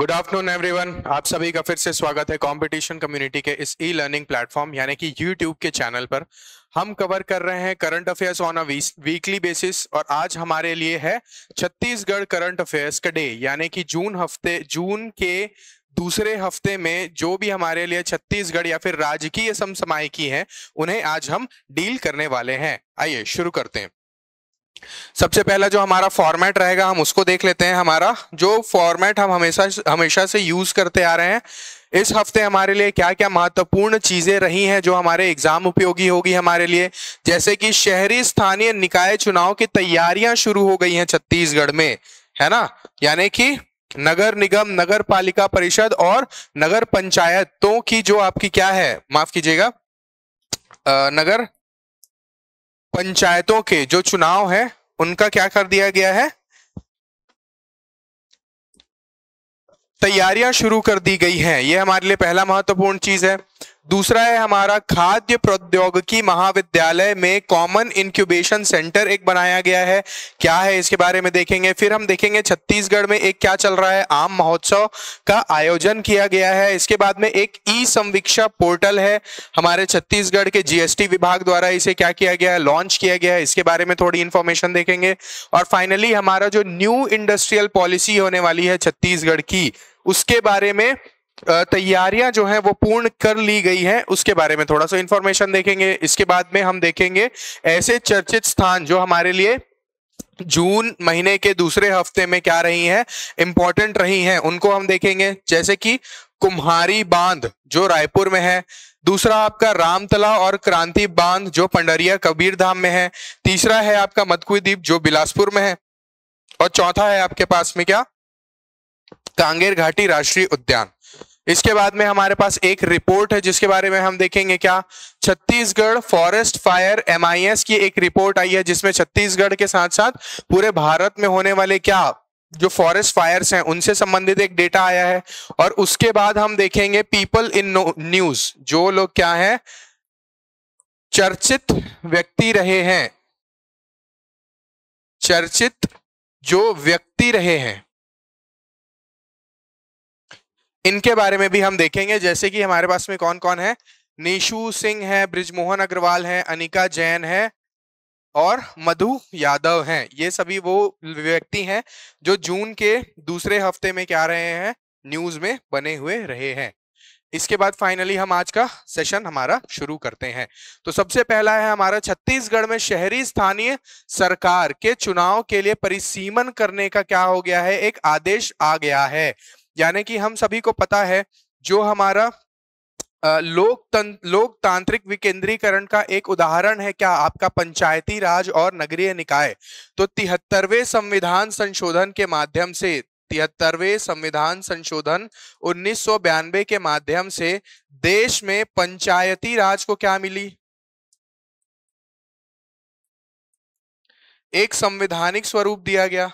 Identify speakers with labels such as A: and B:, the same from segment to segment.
A: good afternoon everyone आप सभी का फिर से स्वागत है कंपटीशन कम्युनिटी के इस ई लर्निंग प्लेटफॉर्म यानी कि यूट्यूब के चैनल पर हम कवर कर रहे हैं current affairs on a weekly basis और आज हमारे लिए है छत्तीसगढ़ करंट अफेयर्स का डे यानी कि जून हफ्ते जून के दूसरे हफ्ते में जो भी हमारे लिए छत्तीसगढ़ या फिर राजकीय समसमायिकी है उन्हें आज हम डील करने वाले हैं आइए शुरू करते हैं सबसे पहला जो हमारा फॉर्मेट रहेगा हम उसको देख लेते हैं हमारा जो फॉर्मेट हम हमेशा हमेशा से यूज करते आ रहे हैं इस हफ्ते हमारे लिए क्या क्या महत्वपूर्ण चीजें रही हैं जो हमारे एग्जाम उपयोगी होगी हमारे लिए जैसे कि शहरी स्थानीय निकाय चुनाव की तैयारियां शुरू हो गई हैं छत्तीसगढ़ में है ना यानी कि नगर निगम नगर पालिका परिषद और नगर पंचायतों की जो आपकी क्या है माफ कीजिएगा नगर पंचायतों के जो चुनाव है उनका क्या कर दिया गया है तैयारियां शुरू कर दी गई हैं ये हमारे लिए पहला महत्वपूर्ण चीज है दूसरा है हमारा खाद्य प्रौद्योगिकी महाविद्यालय में कॉमन इंक्यूबेशन सेंटर एक बनाया गया है क्या है इसके बारे में देखेंगे फिर हम देखेंगे छत्तीसगढ़ में एक क्या चल रहा है आम महोत्सव का आयोजन किया गया है इसके बाद में एक ई संवीक्षा पोर्टल है हमारे छत्तीसगढ़ के जीएसटी विभाग द्वारा इसे क्या किया गया है लॉन्च किया गया है इसके बारे में थोड़ी इन्फॉर्मेशन देखेंगे और फाइनली हमारा जो न्यू इंडस्ट्रियल पॉलिसी होने वाली है छत्तीसगढ़ की उसके बारे में तैयारियां जो है वो पूर्ण कर ली गई है उसके बारे में थोड़ा सा इंफॉर्मेशन देखेंगे इसके बाद में हम देखेंगे ऐसे चर्चित स्थान जो हमारे लिए जून महीने के दूसरे हफ्ते में क्या रही हैं इंपॉर्टेंट रही हैं उनको हम देखेंगे जैसे कि कुम्हारी बांध जो रायपुर में है दूसरा आपका रामतला और क्रांति बांध जो पंडरिया कबीरधाम में है तीसरा है आपका मदकुई द्वीप जो बिलासपुर में है और चौथा है आपके पास में क्या कांगेर घाटी राष्ट्रीय उद्यान इसके बाद में हमारे पास एक रिपोर्ट है जिसके बारे में हम देखेंगे क्या छत्तीसगढ़ फॉरेस्ट फायर एम की एक रिपोर्ट आई है जिसमें छत्तीसगढ़ के साथ साथ पूरे भारत में होने वाले क्या जो फॉरेस्ट फायर्स हैं उनसे संबंधित एक डेटा आया है और उसके बाद हम देखेंगे पीपल
B: इन न्यूज जो लोग क्या है चर्चित व्यक्ति रहे हैं चर्चित जो व्यक्ति रहे हैं इनके बारे में भी हम देखेंगे जैसे
A: कि हमारे पास में कौन कौन है निशु सिंह है ब्रिजमोहन अग्रवाल है अनिका जैन है और मधु यादव हैं ये सभी वो व्यक्ति हैं जो जून के दूसरे हफ्ते में क्या रहे हैं न्यूज में बने हुए रहे हैं इसके बाद फाइनली हम आज का सेशन हमारा शुरू करते हैं तो सबसे पहला है हमारा छत्तीसगढ़ में शहरी स्थानीय सरकार के चुनाव के लिए परिसीमन करने का क्या हो गया है एक आदेश आ गया है यानी कि हम सभी को पता है जो हमारा लोकतंत्र लोकतांत्रिक विकेंद्रीकरण का एक उदाहरण है क्या आपका पंचायती राज और नगरीय निकाय तो तिहत्तरवे संविधान संशोधन के माध्यम से तिहत्तरवे संविधान संशोधन उन्नीस के माध्यम से
B: देश में पंचायती राज को क्या मिली एक संवैधानिक स्वरूप दिया गया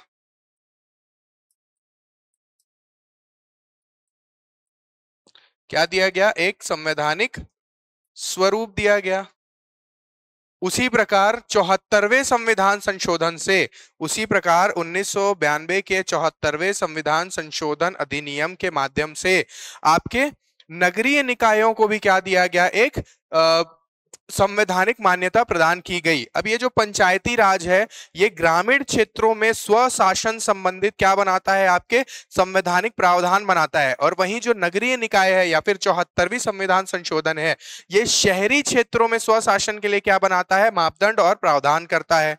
B: क्या दिया गया एक संवैधानिक स्वरूप दिया गया उसी प्रकार
A: चौहत्तरवे संविधान संशोधन से उसी प्रकार उन्नीस के चौहत्तरवे संविधान संशोधन अधिनियम के माध्यम से आपके नगरीय निकायों को भी क्या दिया गया एक संवैधानिक मान्यता प्रदान की गई अब ये जो पंचायती राज है ये ग्रामीण क्षेत्रों में स्वशासन संबंधित क्या बनाता है आपके संवैधानिक प्रावधान बनाता है और वहीं जो नगरीय निकाय है या फिर चौहत्तरवीं संविधान संशोधन है ये शहरी क्षेत्रों में स्वशासन के लिए क्या बनाता है मापदंड और प्रावधान करता है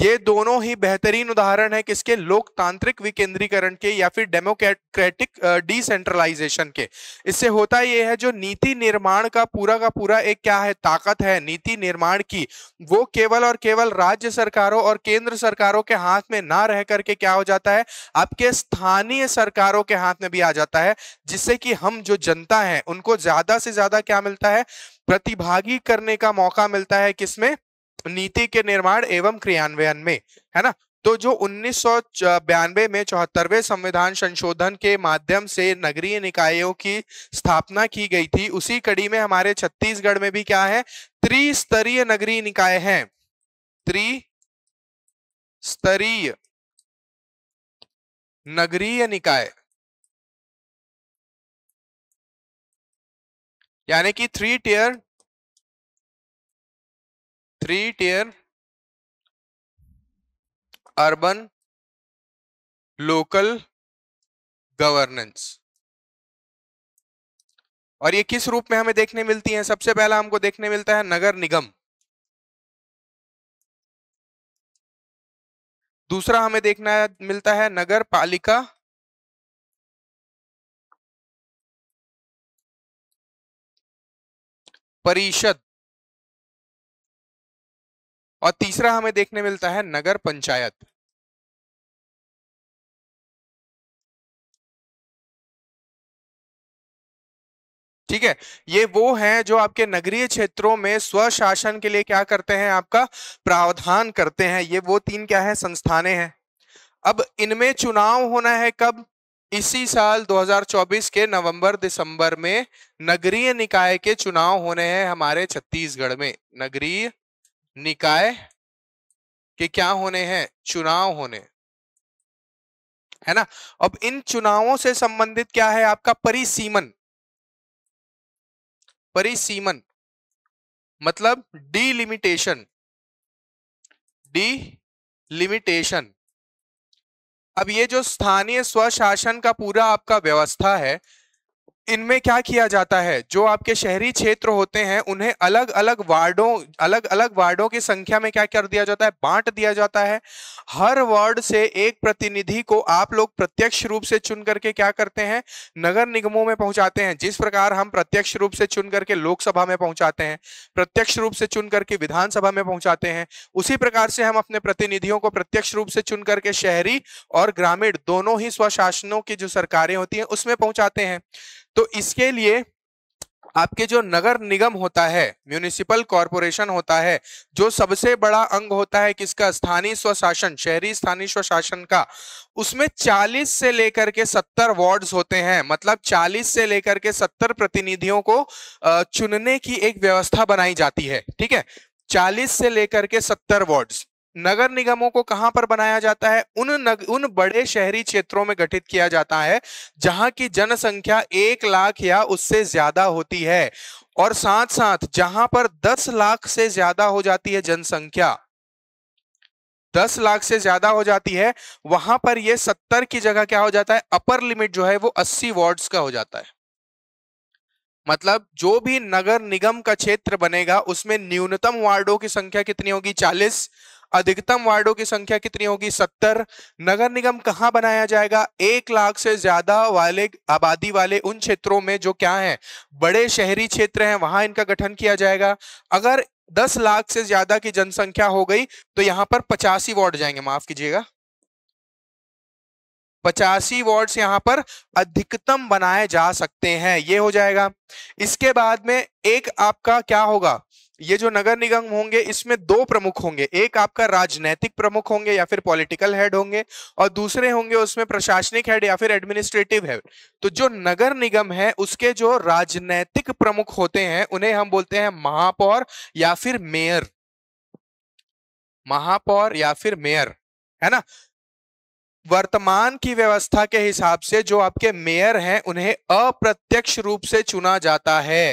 A: ये दोनों ही बेहतरीन उदाहरण है किसके लोकतांत्रिक विकेंद्रीकरण के या फिर डेमोक्रेटिक डिसेंट्रलाइजेशन के इससे होता यह है जो नीति निर्माण का पूरा का पूरा एक क्या है ताकत है नीति निर्माण की वो केवल और केवल राज्य सरकारों और केंद्र सरकारों के हाथ में ना रह करके क्या हो जाता है आपके स्थानीय सरकारों के हाथ में भी आ जाता है जिससे कि हम जो जनता है उनको ज्यादा से ज्यादा क्या मिलता है प्रतिभागी करने का मौका मिलता है किसमें नीति के निर्माण एवं क्रियान्वयन में है ना तो जो उन्नीस में चौहत्तरवे संविधान संशोधन के माध्यम से नगरीय निकायों की स्थापना की गई थी उसी कड़ी में हमारे छत्तीसगढ़ में भी क्या है त्रिस्तरीय नगरीय निकाय है
B: त्रिस्तरीय नगरीय निकाय यानी कि three tier three tier urban local governance और ये किस रूप में हमें देखने मिलती है सबसे पहला हमको देखने मिलता है नगर निगम दूसरा हमें देखना मिलता है नगर पालिका परिषद और तीसरा हमें देखने मिलता है नगर पंचायत ठीक है ये वो हैं जो आपके नगरीय क्षेत्रों में स्वशासन के लिए क्या करते हैं आपका
A: प्रावधान करते हैं ये वो तीन क्या है संस्थाने हैं अब इनमें चुनाव होना है कब इसी साल 2024 के नवंबर दिसंबर में नगरीय निकाय के चुनाव होने हैं हमारे छत्तीसगढ़ में नगरीय निकाय
B: के क्या होने हैं चुनाव होने है ना अब इन चुनावों से संबंधित क्या है आपका परिसीमन परिसीमन मतलब डीलिमिटेशन डी लिमिटेशन अब ये जो
A: स्थानीय स्वशासन का पूरा आपका व्यवस्था है इनमें क्या किया जाता है जो आपके शहरी क्षेत्र होते हैं उन्हें अलग अलग वार्डों अलग अलग वार्डों की संख्या में क्या कर दिया जाता है बांट दिया जाता है हर वार्ड से एक प्रतिनिधि को आप लोग प्रत्यक्ष रूप से चुन करके क्या करते हैं नगर निगमों में पहुंचाते हैं जिस प्रकार हम प्रत्यक्ष रूप से चुन करके लोकसभा में पहुंचाते हैं प्रत्यक्ष रूप से चुन करके विधानसभा में पहुंचाते हैं उसी प्रकार से हम अपने प्रतिनिधियों को प्रत्यक्ष रूप से चुन करके शहरी और ग्रामीण दोनों ही स्वशासनों की जो सरकारें होती हैं उसमें पहुंचाते हैं तो इसके लिए आपके जो नगर निगम होता है म्यूनिसिपल कॉरपोरेशन होता है जो सबसे बड़ा अंग होता है किसका स्थानीय स्वशासन शहरी स्थानीय स्वशासन का उसमें 40 से लेकर के 70 वार्ड्स होते हैं मतलब 40 से लेकर के 70 प्रतिनिधियों को चुनने की एक व्यवस्था बनाई जाती है ठीक है 40 से लेकर के 70 वार्ड्स नगर निगमों को कहां पर बनाया जाता है उन नग, उन बड़े शहरी क्षेत्रों में गठित किया जाता है जहां की जनसंख्या एक लाख या उससे ज्यादा होती है और साथ साथ जहां पर दस लाख से ज्यादा हो जाती है जनसंख्या दस लाख से ज्यादा हो जाती है वहां पर यह सत्तर की जगह क्या हो जाता है अपर लिमिट जो है वो अस्सी वार्ड्स का हो जाता है मतलब जो भी नगर निगम का क्षेत्र बनेगा उसमें न्यूनतम वार्डों की संख्या कितनी होगी चालीस अधिकतम वार्डो की संख्या कितनी होगी सत्तर नगर निगम कहाँ बनाया जाएगा एक लाख से ज्यादा वाले आबादी वाले उन क्षेत्रों में जो क्या है बड़े शहरी क्षेत्र हैं वहां इनका गठन किया जाएगा अगर दस लाख से ज्यादा की जनसंख्या हो गई तो यहाँ पर पचासी वार्ड जाएंगे माफ कीजिएगा पचासी वार्ड्स यहाँ पर अधिकतम बनाए जा सकते हैं ये हो जाएगा इसके बाद में एक आपका क्या होगा ये जो नगर निगम होंगे इसमें दो प्रमुख होंगे एक आपका राजनैतिक प्रमुख होंगे या फिर पॉलिटिकल हेड होंगे और दूसरे होंगे उसमें प्रशासनिक हेड या फिर एडमिनिस्ट्रेटिव हेड तो जो नगर निगम है उसके जो राजनैतिक प्रमुख होते हैं उन्हें हम बोलते हैं महापौर या फिर मेयर महापौर या फिर मेयर है ना वर्तमान की व्यवस्था के हिसाब से जो आपके मेयर हैं उन्हें अप्रत्यक्ष रूप से चुना जाता है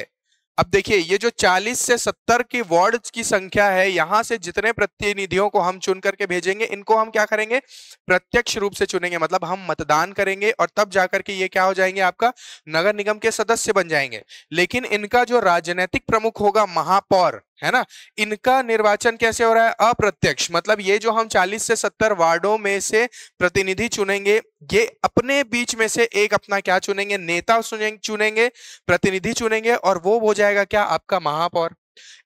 A: अब देखिए ये जो 40 से 70 की वार्ड की संख्या है यहां से जितने प्रतिनिधियों को हम चुन करके भेजेंगे इनको हम क्या करेंगे प्रत्यक्ष रूप से चुनेंगे मतलब हम मतदान करेंगे और तब जाकर के ये क्या हो जाएंगे आपका नगर निगम के सदस्य बन जाएंगे लेकिन इनका जो राजनीतिक प्रमुख होगा महापौर है ना इनका निर्वाचन कैसे हो रहा है अप्रत्यक्ष मतलब ये जो हम 40 से 70 वार्डों में से प्रतिनिधि चुनेंगे ये अपने बीच में से एक अपना क्या चुनेंगे नेता चुनेंगे प्रतिनिधि चुनेंगे और वो हो जाएगा क्या आपका महापौर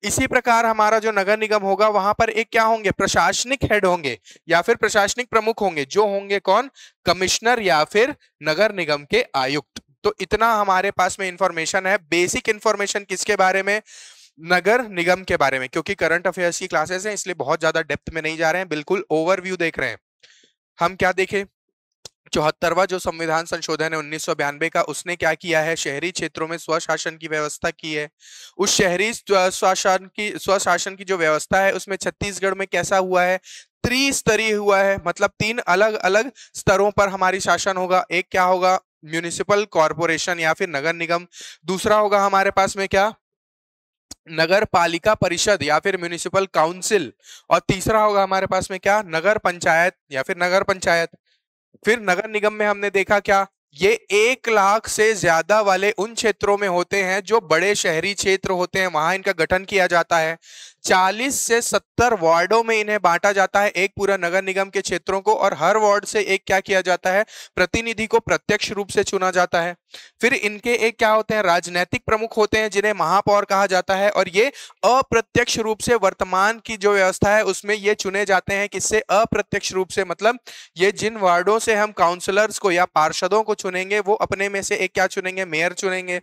A: इसी प्रकार हमारा जो नगर निगम होगा वहां पर एक क्या होंगे प्रशासनिक हेड होंगे या फिर प्रशासनिक प्रमुख होंगे जो होंगे कौन कमिश्नर या फिर नगर निगम के आयुक्त तो इतना हमारे पास में इंफॉर्मेशन है बेसिक इंफॉर्मेशन किसके बारे में नगर निगम के बारे में क्योंकि करंट अफेयर्स की क्लासेस हैं इसलिए बहुत ज्यादा डेप्थ में नहीं जा रहे हैं बिल्कुल ओवरव्यू देख रहे हैं हम क्या देखें चौहत्तरवा जो संविधान संशोधन है उन्नीस का उसने क्या किया है शहरी क्षेत्रों में स्वशासन की व्यवस्था की है उस शहरी स्वशासन की स्वशासन की जो व्यवस्था है उसमें छत्तीसगढ़ में कैसा हुआ है त्रिस्तरीय हुआ है मतलब तीन अलग अलग स्तरों पर हमारी शासन होगा एक क्या होगा म्यूनिसिपल कॉरपोरेशन या फिर नगर निगम दूसरा होगा हमारे पास में क्या नगर पालिका परिषद या फिर म्यूनिसिपल काउंसिल और तीसरा होगा हमारे पास में क्या नगर पंचायत या फिर नगर पंचायत फिर नगर निगम में हमने देखा क्या ये एक लाख से ज्यादा वाले उन क्षेत्रों में होते हैं जो बड़े शहरी क्षेत्र होते हैं वहां इनका गठन किया जाता है 40 से 70 वार्डो में इन्हें बांटा जाता है एक पूरा नगर निगम के क्षेत्रों को और हर वार्ड से एक क्या किया जाता है प्रतिनिधि को प्रत्यक्ष रूप से चुना जाता है फिर इनके एक क्या होते हैं राजनैतिक प्रमुख होते हैं जिन्हें महापौर कहा जाता है और ये अप्रत्यक्ष रूप से वर्तमान की जो व्यवस्था है उसमें ये चुने जाते हैं किससे अप्रत्यक्ष रूप से मतलब ये जिन वार्डों से हम काउंसलर्स को या पार्षदों को चुनेंगे वो अपने में से एक क्या चुनेंगे मेयर चुनेंगे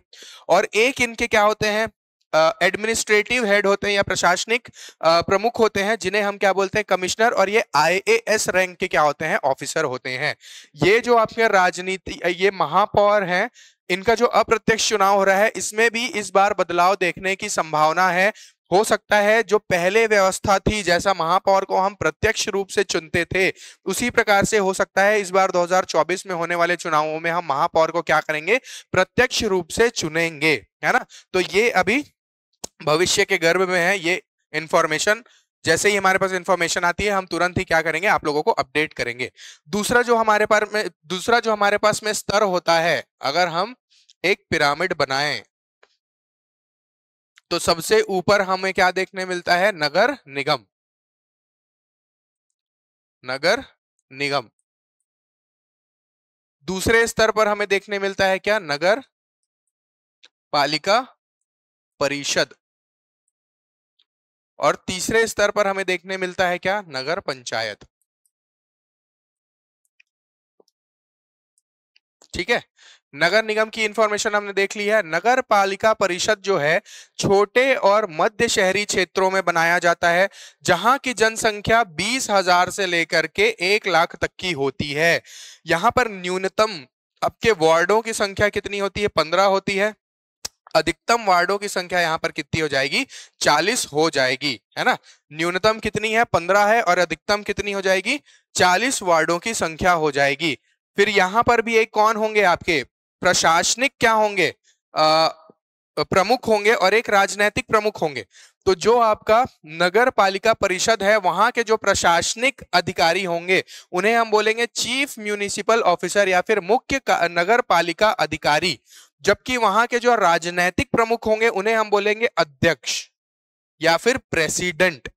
A: और एक इनके क्या होते हैं एडमिनिस्ट्रेटिव हेड होते हैं या प्रशासनिक प्रमुख होते हैं जिन्हें हम क्या बोलते हैं कमिश्नर और ये आईएएस रैंक के क्या होते हैं ऑफिसर होते हैं ये जो आपके राजनीति ये महापौर हैं इनका जो अप्रत्यक्ष चुनाव हो रहा है इसमें भी इस बार बदलाव देखने की संभावना है हो सकता है जो पहले व्यवस्था थी जैसा महापौर को हम प्रत्यक्ष रूप से चुनते थे उसी प्रकार से हो सकता है इस बार 2024 में होने वाले चुनावों में हम महापौर को क्या करेंगे प्रत्यक्ष रूप से चुनेंगे है ना तो ये अभी भविष्य के गर्भ में है ये इंफॉर्मेशन जैसे ही हमारे पास इंफॉर्मेशन आती है हम तुरंत ही क्या करेंगे आप लोगों को अपडेट करेंगे दूसरा जो हमारे पास में दूसरा जो हमारे पास में स्तर होता है अगर हम एक पिरामिड बनाएं
B: तो सबसे ऊपर हमें क्या देखने मिलता है नगर निगम नगर निगम दूसरे स्तर पर हमें देखने मिलता है क्या नगर पालिका परिषद और तीसरे स्तर पर हमें देखने मिलता है क्या नगर पंचायत ठीक है नगर निगम की इंफॉर्मेशन हमने देख ली है नगर पालिका
A: परिषद जो है छोटे और मध्य शहरी क्षेत्रों में बनाया जाता है जहां की जनसंख्या बीस हजार से लेकर के एक लाख तक की होती है यहां पर न्यूनतम आपके वार्डों की संख्या कितनी होती है पंद्रह होती है अधिकतम वार्डो की संख्या यहाँ पर कितनी हो जाएगी 40 हो जाएगी है ना न्यूनतम कितनी है 15 है और अधिकतम कितनी हो जाएगी 40 वार्डो की संख्या हो जाएगी फिर यहाँ पर भी एक कौन होंगे आपके प्रशासनिक क्या होंगे आ, प्रमुख होंगे और एक राजनैतिक प्रमुख होंगे तो जो आपका नगर पालिका परिषद है वहां के जो प्रशासनिक अधिकारी होंगे उन्हें हम बोलेंगे चीफ म्यूनिसिपल ऑफिसर या फिर मुख्य नगर पालिका अधिकारी जबकि वहां के जो राजनैतिक प्रमुख होंगे उन्हें हम बोलेंगे अध्यक्ष या फिर प्रेसिडेंट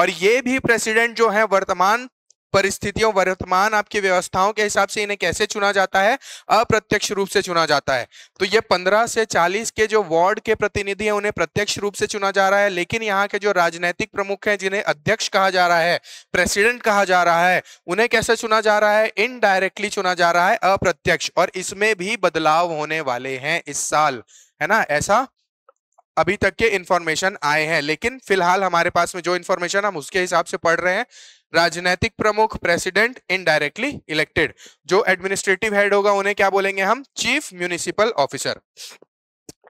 A: और ये भी प्रेसिडेंट जो है वर्तमान परिस्थितियों वर्तमान आपकी व्यवस्थाओं के हिसाब से इन्हें कैसे चुना जाता है अप्रत्यक्ष रूप से चुना जाता है तो ये 15 से 40 के जो वार्ड के प्रतिनिधि हैं उन्हें प्रत्यक्ष रूप से चुना जा रहा है लेकिन यहाँ के जो राजनीतिक प्रमुख हैं जिन्हें अध्यक्ष कहा जा रहा है प्रेसिडेंट कहा जा रहा है उन्हें कैसे चुना जा रहा है इनडायरेक्टली चुना जा रहा है अप्रत्यक्ष और इसमें भी बदलाव होने वाले हैं इस साल है ना ऐसा अभी तक के इंफॉर्मेशन आए हैं लेकिन फिलहाल हमारे पास में जो इंफॉर्मेशन हम उसके हिसाब से पढ़ रहे हैं राजनैतिक प्रमुख प्रेसिडेंट इनडायरेक्टली इलेक्टेड जो एडमिनिस्ट्रेटिव हेड होगा उन्हें क्या बोलेंगे हम चीफ म्यूनिसिपल ऑफिसर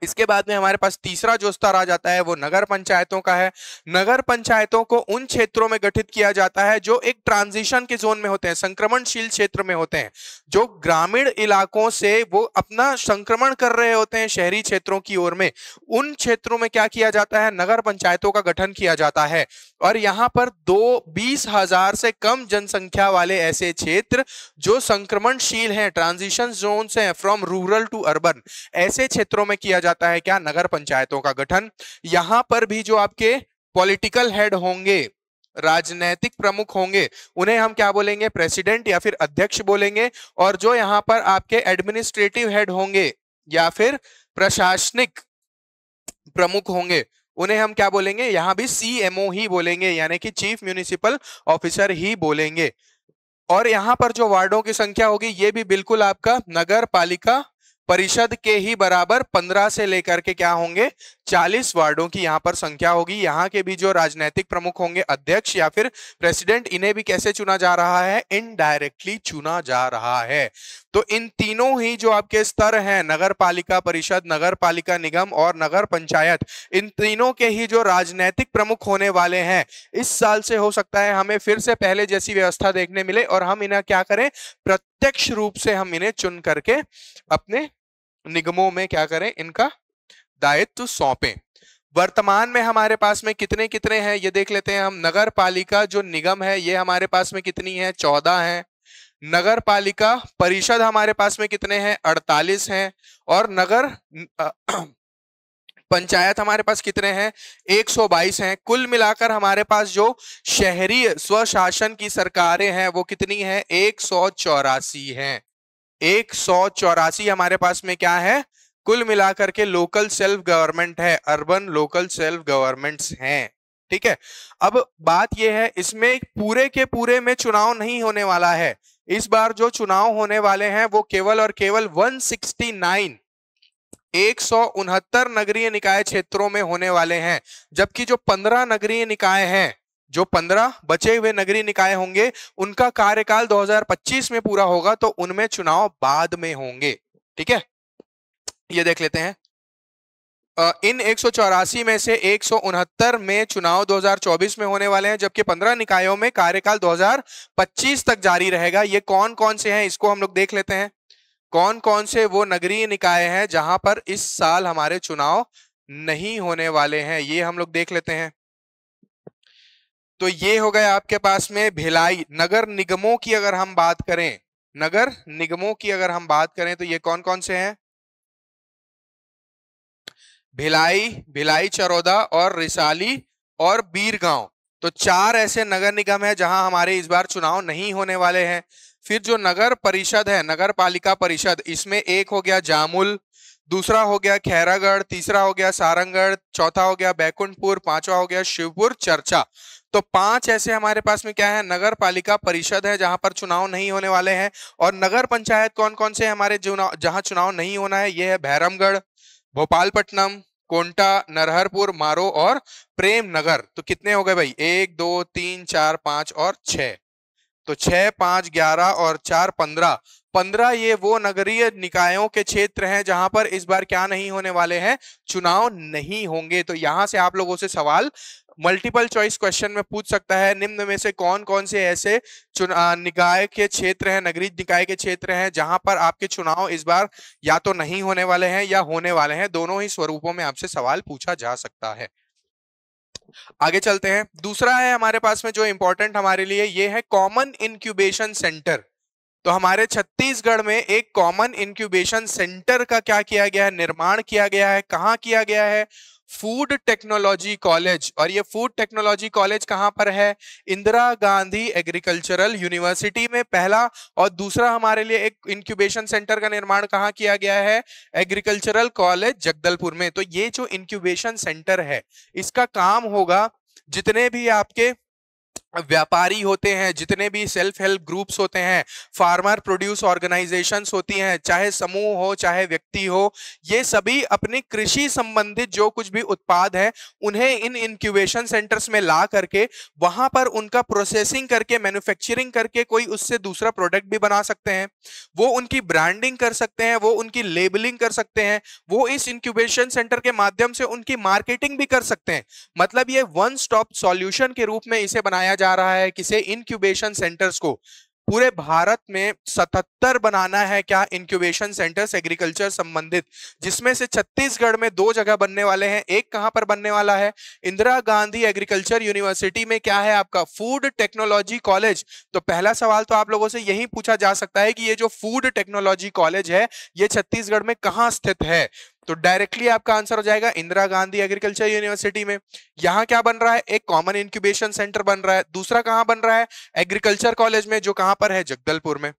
A: इसके बाद में हमारे पास तीसरा जो स्तर आ जाता है वो नगर पंचायतों का है नगर पंचायतों को उन क्षेत्रों में गठित किया जाता है जो एक ट्रांजिशन के जोन में होते हैं संक्रमणशील क्षेत्र में होते हैं जो ग्रामीण इलाकों से वो अपना संक्रमण कर रहे होते हैं शहरी क्षेत्रों की ओर में उन क्षेत्रों में क्या किया जाता है नगर पंचायतों का गठन किया जाता है और यहाँ पर दो बीस हजार से कम जनसंख्या वाले ऐसे क्षेत्र जो संक्रमणशील हैं ट्रांजिशन जोन हैं फ्रॉम रूरल टू अर्बन ऐसे क्षेत्रों में किया जाता जाता है क्या नगर पंचायतों का गठन यहां पर भी जो आपके पॉलिटिकल हेड होंगे राजनैतिक प्रमुख होंगे उन्हें हम क्या बोलेंगे प्रेसिडेंट या फिर अध्यक्ष बोलेंगे और जो यहां पर आपके एडमिनिस्ट्रेटिव हेड होंगे या फिर प्रशासनिक प्रमुख होंगे उन्हें हम क्या बोलेंगे यहां भी सीएमओ ही बोलेंगे यानी कि चीफ म्यूनिसिपल ऑफिसर ही बोलेंगे और यहां पर जो वार्डों की संख्या होगी ये भी बिल्कुल आपका नगर पालिका परिषद के ही बराबर पंद्रह से लेकर के क्या होंगे चालीस वार्डों की यहाँ पर संख्या होगी यहाँ के भी जो राजनीतिक प्रमुख होंगे अध्यक्ष या फिर प्रेसिडेंट इन्हें भी कैसे चुना जा रहा है इनडायरेक्टली चुना जा रहा है तो इन तीनों ही जो आपके स्तर हैं नगर पालिका परिषद नगर पालिका निगम और नगर पंचायत इन तीनों के ही जो राजनीतिक प्रमुख होने वाले हैं इस साल से हो सकता है हमें फिर से पहले जैसी व्यवस्था देखने मिले और हम इन्हें क्या करें प्रत्यक्ष रूप से हम इन्हें चुन करके अपने निगमों में क्या करें इनका दायित्व सौंपें वर्तमान में हमारे पास में कितने कितने हैं ये देख लेते हैं हम नगर पालिका जो निगम है ये हमारे पास में कितनी है चौदह है नगर पालिका परिषद हमारे पास में कितने हैं अड़तालीस हैं और नगर पंचायत हमारे पास कितने हैं 122 हैं कुल मिलाकर हमारे पास जो शहरी स्वशासन की सरकारें हैं वो कितनी है एक सौ चौरासी हैं एक सौ चौरासी हमारे पास में क्या है कुल मिलाकर के लोकल सेल्फ गवर्नमेंट है अर्बन लोकल सेल्फ गवर्नमेंट्स हैं ठीक है अब बात यह है इसमें पूरे के पूरे में चुनाव नहीं होने वाला है इस बार जो चुनाव होने वाले हैं वो केवल और केवल 169 उनहत्तर नगरीय निकाय क्षेत्रों में होने वाले हैं जबकि जो 15 नगरीय निकाय हैं जो पंद्रह बचे हुए नगरीय निकाय होंगे उनका कार्यकाल 2025 में पूरा होगा तो उनमें चुनाव बाद में होंगे ठीक है ये देख लेते हैं इन एक में से एक में चुनाव 2024 में होने वाले हैं जबकि 15 निकायों में कार्यकाल 2025 तक जारी रहेगा ये कौन कौन से हैं इसको हम लोग देख लेते हैं कौन कौन से वो नगरीय निकाय हैं जहां पर इस साल हमारे चुनाव नहीं होने वाले हैं ये हम लोग देख लेते हैं तो ये हो गए आपके पास में भिलाई नगर निगमों की अगर हम बात करें नगर निगमों की अगर हम बात करें तो ये कौन कौन से हैं भिलाई भिलाई चरोदा और रिसाली और बीरगांव तो चार ऐसे नगर निगम है जहां हमारे इस बार चुनाव नहीं होने वाले हैं फिर जो नगर परिषद है नगर पालिका परिषद इसमें एक हो गया जामुल दूसरा हो गया खैरागढ़ तीसरा हो गया सारंगढ़ चौथा हो गया बैकुंठपुर पांचवा हो गया शिवपुर चर्चा तो पांच ऐसे हमारे पास में क्या है नगर पालिका परिषद है जहां पर चुनाव नहीं होने वाले हैं और नगर पंचायत कौन कौन से हमारे चुनाव जहां चुनाव नहीं होना है ये है भैरमगढ़ भोपालपट्टनम कोंटा नरहरपुर मारो और प्रेम नगर तो कितने हो गए भाई एक दो तीन चार पांच और छह तो छह पांच ग्यारह और चार पंद्रह पंद्रह ये वो नगरीय निकायों के क्षेत्र हैं जहां पर इस बार क्या नहीं होने वाले हैं चुनाव नहीं होंगे तो यहां से आप लोगों से सवाल मल्टीपल चॉइस क्वेश्चन में पूछ सकता है निम्न में से कौन कौन से ऐसे निकाय के क्षेत्र हैं नगरीय निकाय के क्षेत्र हैं जहां पर आपके चुनाव इस बार या तो नहीं होने वाले हैं या होने वाले हैं दोनों ही स्वरूपों में आपसे सवाल पूछा जा सकता है आगे चलते हैं दूसरा है हमारे पास में जो इंपॉर्टेंट हमारे लिए ये है कॉमन इंक्यूबेशन सेंटर तो हमारे छत्तीसगढ़ में एक कॉमन इंक्यूबेशन सेंटर का क्या किया गया है निर्माण किया गया है कहाँ किया गया है फूड टेक्नोलॉजी कॉलेज और ये फूड टेक्नोलॉजी कॉलेज कहाँ पर है इंदिरा गांधी एग्रीकल्चरल यूनिवर्सिटी में पहला और दूसरा हमारे लिए एक इंक्यूबेशन सेंटर का निर्माण कहाँ किया गया है एग्रीकल्चरल कॉलेज जगदलपुर में तो ये जो इंक्यूबेशन सेंटर है इसका काम होगा जितने भी आपके व्यापारी होते हैं जितने भी सेल्फ हेल्प ग्रुप्स होते हैं फार्मर प्रोड्यूस ऑर्गेनाइजेशंस होती हैं चाहे समूह हो चाहे व्यक्ति हो ये सभी अपने कृषि संबंधित जो कुछ भी उत्पाद हैं उन्हें इन इंक्यूबेशन सेंटर्स में ला करके वहां पर उनका प्रोसेसिंग करके मैन्युफैक्चरिंग करके कोई उससे दूसरा प्रोडक्ट भी बना सकते हैं वो उनकी ब्रांडिंग कर सकते हैं वो उनकी लेबलिंग कर सकते हैं वो इस इंक्यूबेशन सेंटर के माध्यम से उनकी मार्केटिंग भी कर सकते हैं मतलब ये वन स्टॉप सॉल्यूशन के रूप में इसे बनाया जा रहा है किसे इनक्यूबेशन सेंटर्स को पूरे भारत में 77 बनाना है क्या इंक्यूबेशन सेंटर्स एग्रीकल्चर संबंधित जिसमें से छत्तीसगढ़ में दो जगह बनने वाले हैं एक कहां पर बनने वाला है इंदिरा गांधी एग्रीकल्चर यूनिवर्सिटी में क्या है आपका फूड टेक्नोलॉजी कॉलेज तो पहला सवाल तो आप लोगों से यही पूछा जा सकता है कि ये जो फूड टेक्नोलॉजी कॉलेज है ये छत्तीसगढ़ में कहाँ स्थित है तो डायरेक्टली आपका आंसर हो जाएगा इंदिरा गांधी एग्रीकल्चर यूनिवर्सिटी में यहाँ क्या बन रहा है एक कॉमन इंक्यूबेशन सेंटर बन रहा है दूसरा कहाँ बन रहा है एग्रीकल्चर कॉलेज में जो कहां पर है जगदलपुर में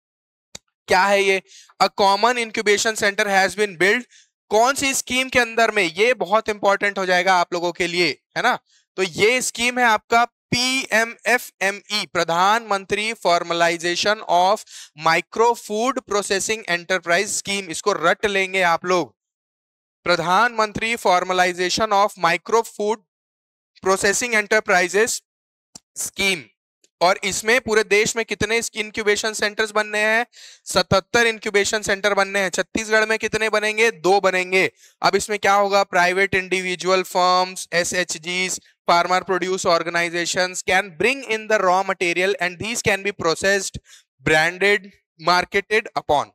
A: क्या है ये a common incubation centre has been build कौन सी स्कीम के अंदर में ये बहुत इंपॉर्टेंट हो जाएगा आप लोगों के लिए है ना तो ये स्कीम है आपका पीएमएफएमई e, प्रधानमंत्री formalisation of micro food processing enterprise scheme इसको रट लेंगे आप लोग प्रधानमंत्री formalisation of micro food processing enterprises scheme और इसमें पूरे देश में कितने इंक्यूबेशन सेंटर्स बनने हैं सतहत्तर इंक्यूबेशन सेंटर बनने हैं छत्तीसगढ़ में कितने बनेंगे दो बनेंगे अब इसमें क्या होगा private individual firms S H farmer produce organisation can bring in the raw material and these can be processed branded marketed upon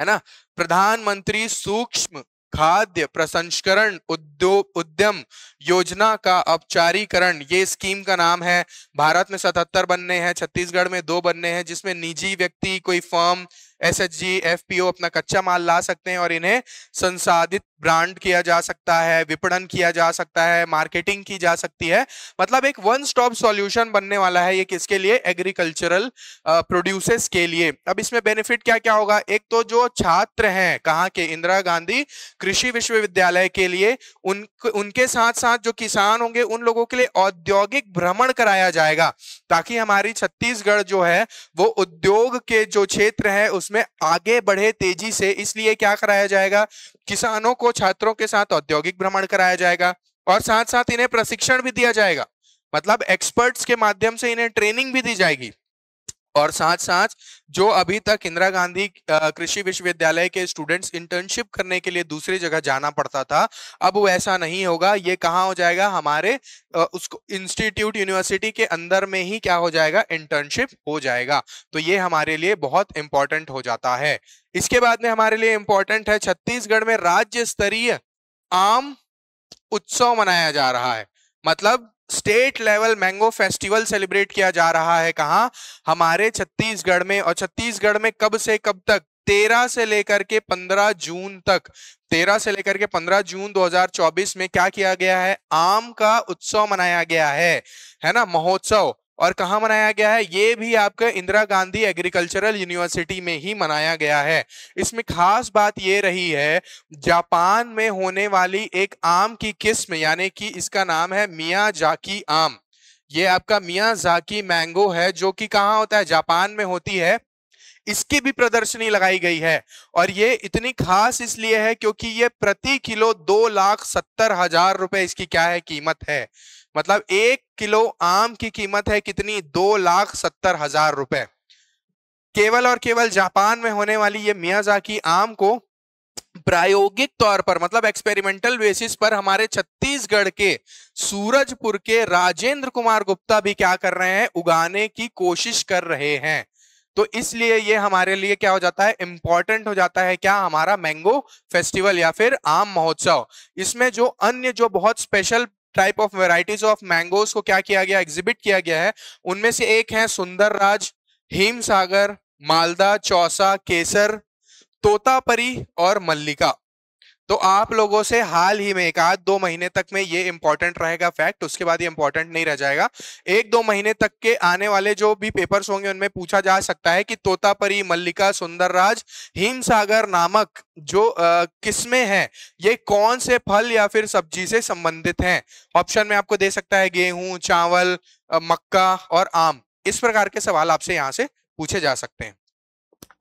A: है ना प्रधानमंत्री सूक्ष्म खाद्य प्रसंस्करण उद्योग उद्यम योजना का औपचारीकरण ये स्कीम का नाम है भारत में सतहत्तर बनने हैं छत्तीसगढ़ में दो बनने हैं जिसमें निजी व्यक्ति कोई firm S H G F P O अपना कच्चा माल ला सकते हैं और इन्हें संसाधित ब्रांड किया जा सकता है विपणन किया जा सकता है मार्केटिंग की जा सकती है मतलब एक वन स्टॉप सॉल्यूशन बनने वाला है ये किसके लिए एग्रीकल्चरल प्रोड्यूसर्स के लिए अब इसमें बेनिफिट क्या क्या होगा एक तो जो छात्र हैं कहाँ के इंदिरा गांधी कृषि विश्वविद्यालय के लिए उन उनके साथ साथ जो किसान होंगे उन लोगों के लिए औद्योगिक भ्रमण कराया जाएगा ताकि हमारी छत्तीसगढ़ जो है वो उद्योग के जो क्षेत्र है उसमें इसमें आगे बढ़े तेजी से इसलिए क्या कराया जाएगा किसानों को छात्रों के साथ औद्योगिक भ्रमण कराया जाएगा और साथ साथ इन्हें प्रशिक्षण भी दिया जाएगा मतलब एक्सपर्ट्स के माध्यम से इन्हें ट्रेनिंग भी दी जाएगी और साथ साथ जो अभी तक इंदिरा गांधी कृषि विश्वविद्यालय के स्टूडेंट्स इंटर्नशिप करने के लिए दूसरी जगह जाना पड़ता था अब वो ऐसा नहीं होगा ये कहाँ हो जाएगा हमारे उसको इंस्टीट्यूट यूनिवर्सिटी के अंदर में ही क्या हो जाएगा इंटर्नशिप हो जाएगा तो ये हमारे लिए बहुत इंपॉर्टेंट हो जाता है इसके बाद में हमारे लिए इंपॉर्टेंट है छत्तीसगढ़ में राज्य स्तरीय आम उत्सव मनाया जा रहा है मतलब state level mango festival celebrate किया जा रहा है कहा हमारे छत्तीसगढ़ में और छत्तीसगढ़ में कब से कब तक तेरह से लेकर के पंद्रह जून तक तेरह से लेकर के पंद्रह जून 2024 में क्या किया गया है आम का उत्सव मनाया गया है है ना महोत्सव और कहाँ मनाया गया है ये भी आपका इंदिरा गांधी एग्रीकल्चरल यूनिवर्सिटी में ही मनाया गया है इसमें खास बात ये रही है जापान में होने वाली एक आम की किस्म यानी कि इसका नाम है मिया जाकी आम ये आपका मिया जाकी मैंगो है जो कि कहाँ होता है जापान में होती है इसकी भी प्रदर्शनी लगाई गई है और ये इतनी खास इसलिए है क्योंकि ये प्रति किलो दो लाख सत्तर हजार रुपए इसकी क्या है कीमत है मतलब एक किलो आम की कीमत है कितनी दो लाख सत्तर हजार रुपए केवल और केवल जापान में होने वाली ये मियाजाकी आम को प्रायोगिक तौर पर मतलब एक्सपेरिमेंटल बेसिस पर हमारे छत्तीसगढ़ के सूरजपुर के राजेंद्र कुमार गुप्ता भी क्या कर रहे हैं उगाने की कोशिश कर रहे हैं तो इसलिए ये हमारे लिए क्या हो जाता है इंपॉर्टेंट हो जाता है क्या हमारा मैंगो फेस्टिवल या फिर आम महोत्सव इसमें जो अन्य जो बहुत special type of varieties of mangoes को क्या किया गया एग्जिबिट किया गया है उनमें से एक है सुंदर राज हिम सागर मालदा चौसा केसर तोतापरी और मल्लिका तो आप लोगों से हाल ही में एक आध दो महीने तक में ये इंपॉर्टेंट रहेगा फैक्ट उसके बाद ये इंपॉर्टेंट नहीं रह जाएगा एक दो महीने तक के आने वाले जो भी पेपर्स होंगे उनमें पूछा जा सकता है कि तोतापरी मल्लिका सुंदरराज हिमसागर नामक जो किस्में हैं ये कौन से फल या फिर सब्जी से संबंधित हैं ऑप्शन में आपको दे सकता है गेहूं चावल मक्का और आम इस प्रकार के सवाल आपसे यहाँ से पूछे जा सकते हैं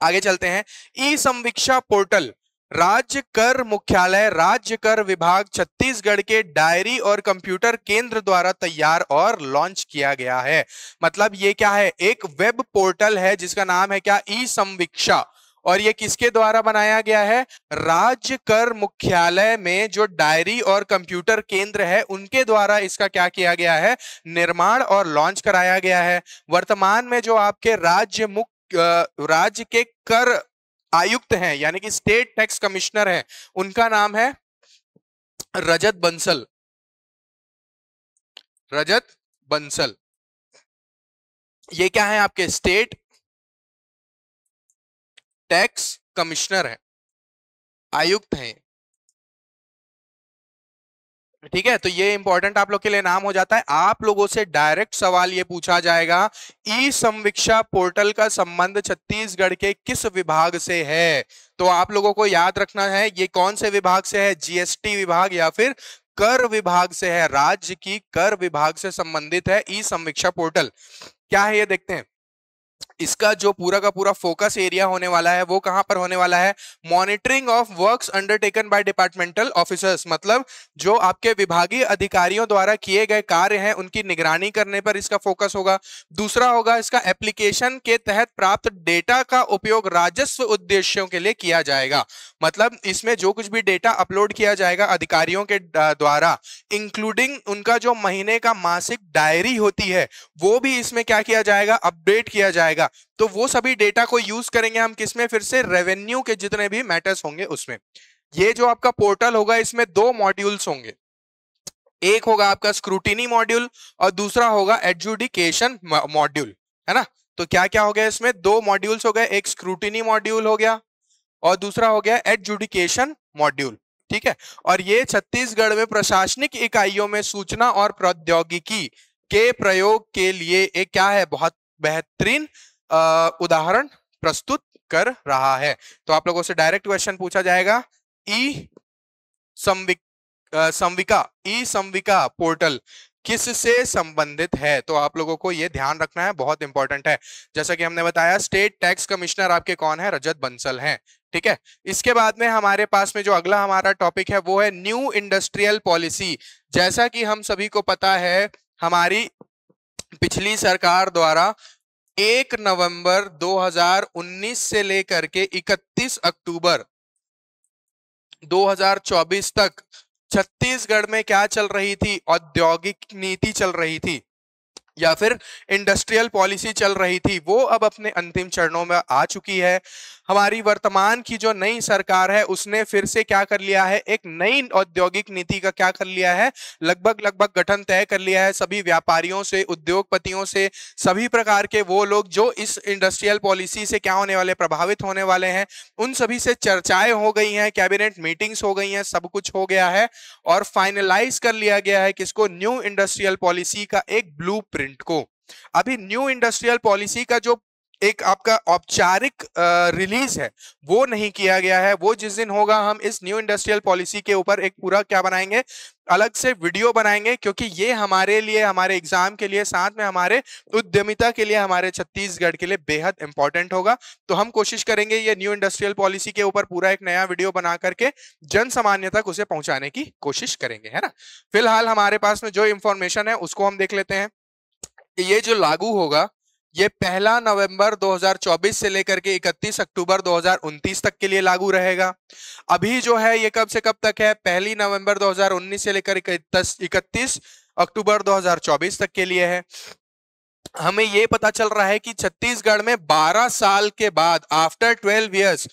A: आगे चलते हैं ई संवीक्षा पोर्टल राज्य कर मुख्यालय राज्य कर विभाग छत्तीसगढ़ के डायरी और कंप्यूटर केंद्र द्वारा तैयार और लॉन्च किया गया है मतलब ये क्या है एक वेब पोर्टल है जिसका नाम है क्या ई संवीक्षा और ये किसके द्वारा बनाया गया है राज्य कर मुख्यालय में जो डायरी और कंप्यूटर केंद्र है उनके द्वारा इसका क्या किया गया है निर्माण और लॉन्च कराया गया है वर्तमान में जो आपके राज्य मुख्य राज्य के कर
B: आयुक्त हैं यानी कि स्टेट टैक्स कमिश्नर हैं उनका नाम है रजत बंसल रजत बंसल ये क्या है आपके स्टेट टैक्स कमिश्नर है आयुक्त हैं ठीक है तो ये इंपॉर्टेंट आप लोग के लिए नाम हो जाता है आप लोगों से डायरेक्ट सवाल ये पूछा
A: जाएगा ई संविक्षा पोर्टल का संबंध छत्तीसगढ़ के किस विभाग से है तो आप लोगों को याद रखना है ये कौन से विभाग से है जीएसटी विभाग या फिर कर विभाग से है राज्य की कर विभाग से संबंधित है ई संविक्षा पोर्टल क्या है ये देखते हैं इसका जो पूरा का पूरा फोकस एरिया होने वाला है वो कहां पर होने वाला है monitoring of works undertaken by departmental officers मतलब जो आपके विभागीय अधिकारियों द्वारा किए गए कार्य हैं उनकी निगरानी करने पर इसका फोकस होगा दूसरा होगा इसका एप्लीकेशन के तहत प्राप्त डेटा का उपयोग राजस्व उद्देश्यों के लिए किया जाएगा मतलब इसमें जो कुछ भी डेटा अपलोड किया जाएगा अधिकारियों के द्वारा इंक्लूडिंग उनका जो महीने का मासिक डायरी होती है वो भी इसमें क्या किया जाएगा अपडेट किया जाएगा आएगा तो वो सभी डेटा को यूज करेंगे हम किसमें फिर से रेवेन्यू के जितने भी मैटर्स होंगे उसमें ये जो आपका पोर्टल होगा इसमें दो मॉड्यूल्स होंगे एक होगा आपका स्क्रूटिनी मॉड्यूल और दूसरा होगा एडजुडिकेशन मॉड्यूल है ना तो क्या क्या हो गया इसमें दो मॉड्यूल्स हो गए एक स्क्रूटिनी मॉड्यूल हो गया और दूसरा हो गया एडजुडिकेशन मॉड्यूल ठीक है और ये छत्तीसगढ़ में प्रशासनिक इकाइयों में सूचना और प्रौद्योगिकी के प्रयोग के लिए एक क्या है बहुत बेहतरीन उदाहरण प्रस्तुत कर रहा है तो आप लोगों से डायरेक्ट क्वेश्चन पूछा जाएगा ई संविक संविका ई संविका पोर्टल किस से संबंधित है तो आप लोगों को यह ध्यान रखना है बहुत इंपॉर्टेंट है जैसा कि हमने बताया स्टेट टैक्स कमिश्नर आपके कौन है रजत बंसल हैं ठीक है इसके बाद में हमारे पास में जो अगला हमारा टॉपिक है वो है न्यू इंडस्ट्रियल पॉलिसी जैसा कि हम सभी को पता है हमारी पिछली सरकार द्वारा एक नवंबर 2019 से लेकर के 31 अक्टूबर 2024 तक छत्तीसगढ़ में क्या चल रही थी औद्योगिक नीति चल रही थी या फिर इंडस्ट्रियल पॉलिसी चल रही थी वो अब अपने अंतिम चरणों में आ चुकी है हमारी वर्तमान की जो नई सरकार है उसने फिर से क्या कर लिया है एक नई औद्योगिक नीति का क्या कर लिया है लगभग लगभग गठन तय कर लिया है सभी व्यापारियों से उद्योगपतियों से सभी प्रकार के वो लोग जो इस इंडस्ट्रियल पॉलिसी से क्या होने वाले प्रभावित होने वाले हैं उन सभी से चर्चाएं हो गई हैं कैबिनेट मीटिंग्स हो गई हैं सब कुछ हो गया है और फाइनलाइज कर लिया गया है किसको न्यू इंडस्ट्रियल पॉलिसी का एक ब्लू को अभी न्यू इंडस्ट्रियल पॉलिसी का जो एक आपका औपचारिक रिलीज है वो नहीं किया गया है वो जिस दिन होगा हम इस न्यू इंडस्ट्रियल पॉलिसी के ऊपर एक पूरा क्या बनाएंगे अलग से वीडियो बनाएंगे क्योंकि ये हमारे लिए हमारे एग्जाम के लिए साथ में हमारे उद्यमिता के लिए हमारे छत्तीसगढ़ के लिए बेहद इंपॉर्टेंट होगा तो हम कोशिश करेंगे ये न्यू इंडस्ट्रियल पॉलिसी के ऊपर पूरा एक नया वीडियो बना करके जन सामान्य तक उसे पहुंचाने की कोशिश करेंगे है ना फिलहाल हमारे पास में जो इंफॉर्मेशन है उसको हम देख लेते हैं ये जो लागू होगा ये पहला नवंबर 2024 से लेकर के 31 अक्टूबर 2029 तक के लिए लागू रहेगा अभी जो है ये कब से कब तक है पहली नवंबर 2019 से लेकर इकतीस अक्टूबर 2024 तक के लिए है हमें ये पता चल रहा है कि छत्तीसगढ़ में 12 साल के बाद after 12 years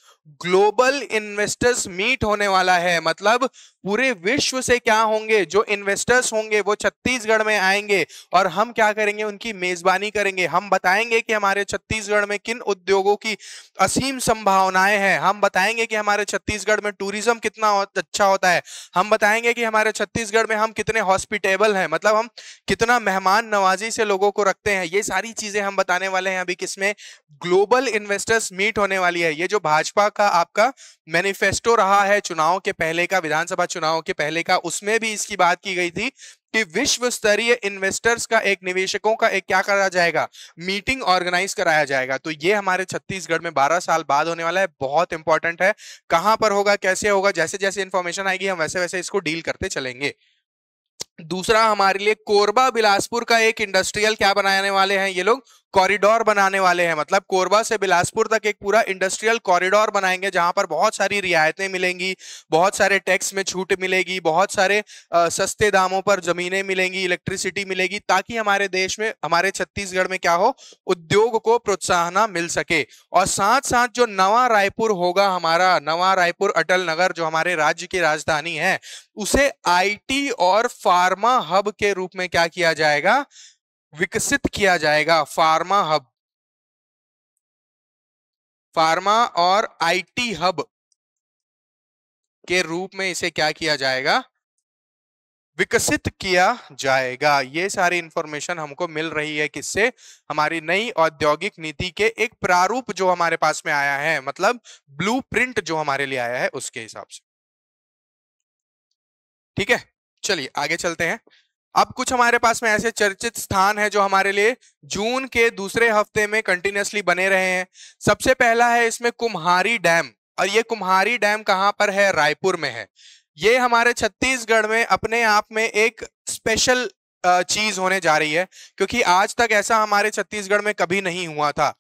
A: global investors meet होने वाला है मतलब पूरे विश्व से क्या होंगे जो इन्वेस्टर्स होंगे वो छत्तीसगढ़ में आएंगे और हम क्या करेंगे उनकी मेजबानी करेंगे हम बताएंगे कि हमारे छत्तीसगढ़ में किन उद्योगों की असीम संभावनाएं हैं हम बताएंगे कि हमारे छत्तीसगढ़ में टूरिज्म कितना अच्छा होता है हम बताएंगे कि हमारे छत्तीसगढ़ में हम कितने हॉस्पिटेबल हैं मतलब हम कितना मेहमान नवाजी से लोगों को रखते हैं ये सारी चीजें हम बताने वाले हैं अभी किसमें ग्लोबल इन्वेस्टर्स मीट होने वाली है ये जो भाजपा का आपका मैनिफेस्टो रहा है चुनाव के पहले का विधानसभा चुनाव के पहले का उसमें भी इसकी बात की गई थी कि विश्व स्तरीय इन्वेस्टर्स का एक निवेशकों का एक क्या करा जाएगा मीटिंग ऑर्गेनाइज कराया जाएगा तो ये हमारे छत्तीसगढ़ में 12 साल बाद होने वाला है बहुत इंपॉर्टेंट है कहां पर होगा कैसे होगा जैसे जैसे इंफॉर्मेशन आएगी हम वैसे वैसे इसको डील करते चलेंगे दूसरा हमारे लिए कोरबा बिलासपुर का एक इंडस्ट्रियल क्या बनाने वाले हैं ये लोग कॉरिडोर बनाने वाले हैं मतलब कोरबा से बिलासपुर तक एक पूरा इंडस्ट्रियल कॉरिडोर बनाएंगे जहां पर बहुत सारी रियायतें मिलेंगी बहुत सारे टैक्स में छूट मिलेगी बहुत सारे आ, सस्ते दामों पर जमीनें मिलेंगी इलेक्ट्रिसिटी मिलेगी ताकि हमारे देश में हमारे छत्तीसगढ़ में क्या हो उद्योग को प्रोत्साहन मिल सके और साथ साथ जो नवा रायपुर होगा हमारा नवा रायपुर अटल नगर जो हमारे राज्य की राजधानी है उसे आई और फार्मा हब के रूप में क्या किया जाएगा विकसित किया जाएगा
B: फार्मा हब फार्मा और आईटी हब के रूप में इसे क्या किया जाएगा
A: विकसित किया जाएगा ये सारी इंफॉर्मेशन हमको मिल रही है किससे हमारी नई औद्योगिक नीति के एक प्रारूप जो हमारे पास में आया है मतलब ब्लूप्रिंट जो हमारे लिए आया है उसके हिसाब से ठीक है चलिए आगे चलते हैं अब कुछ हमारे पास में ऐसे चर्चित स्थान है जो हमारे लिए जून के दूसरे हफ्ते में कंटिन्यूसली बने रहे हैं सबसे पहला है इसमें कुम्हारी डैम और ये कुम्हारी डैम कहाँ पर है रायपुर में है ये हमारे छत्तीसगढ़ में अपने आप में एक स्पेशल चीज होने जा रही है क्योंकि आज तक ऐसा हमारे छत्तीसगढ़ में कभी नहीं हुआ था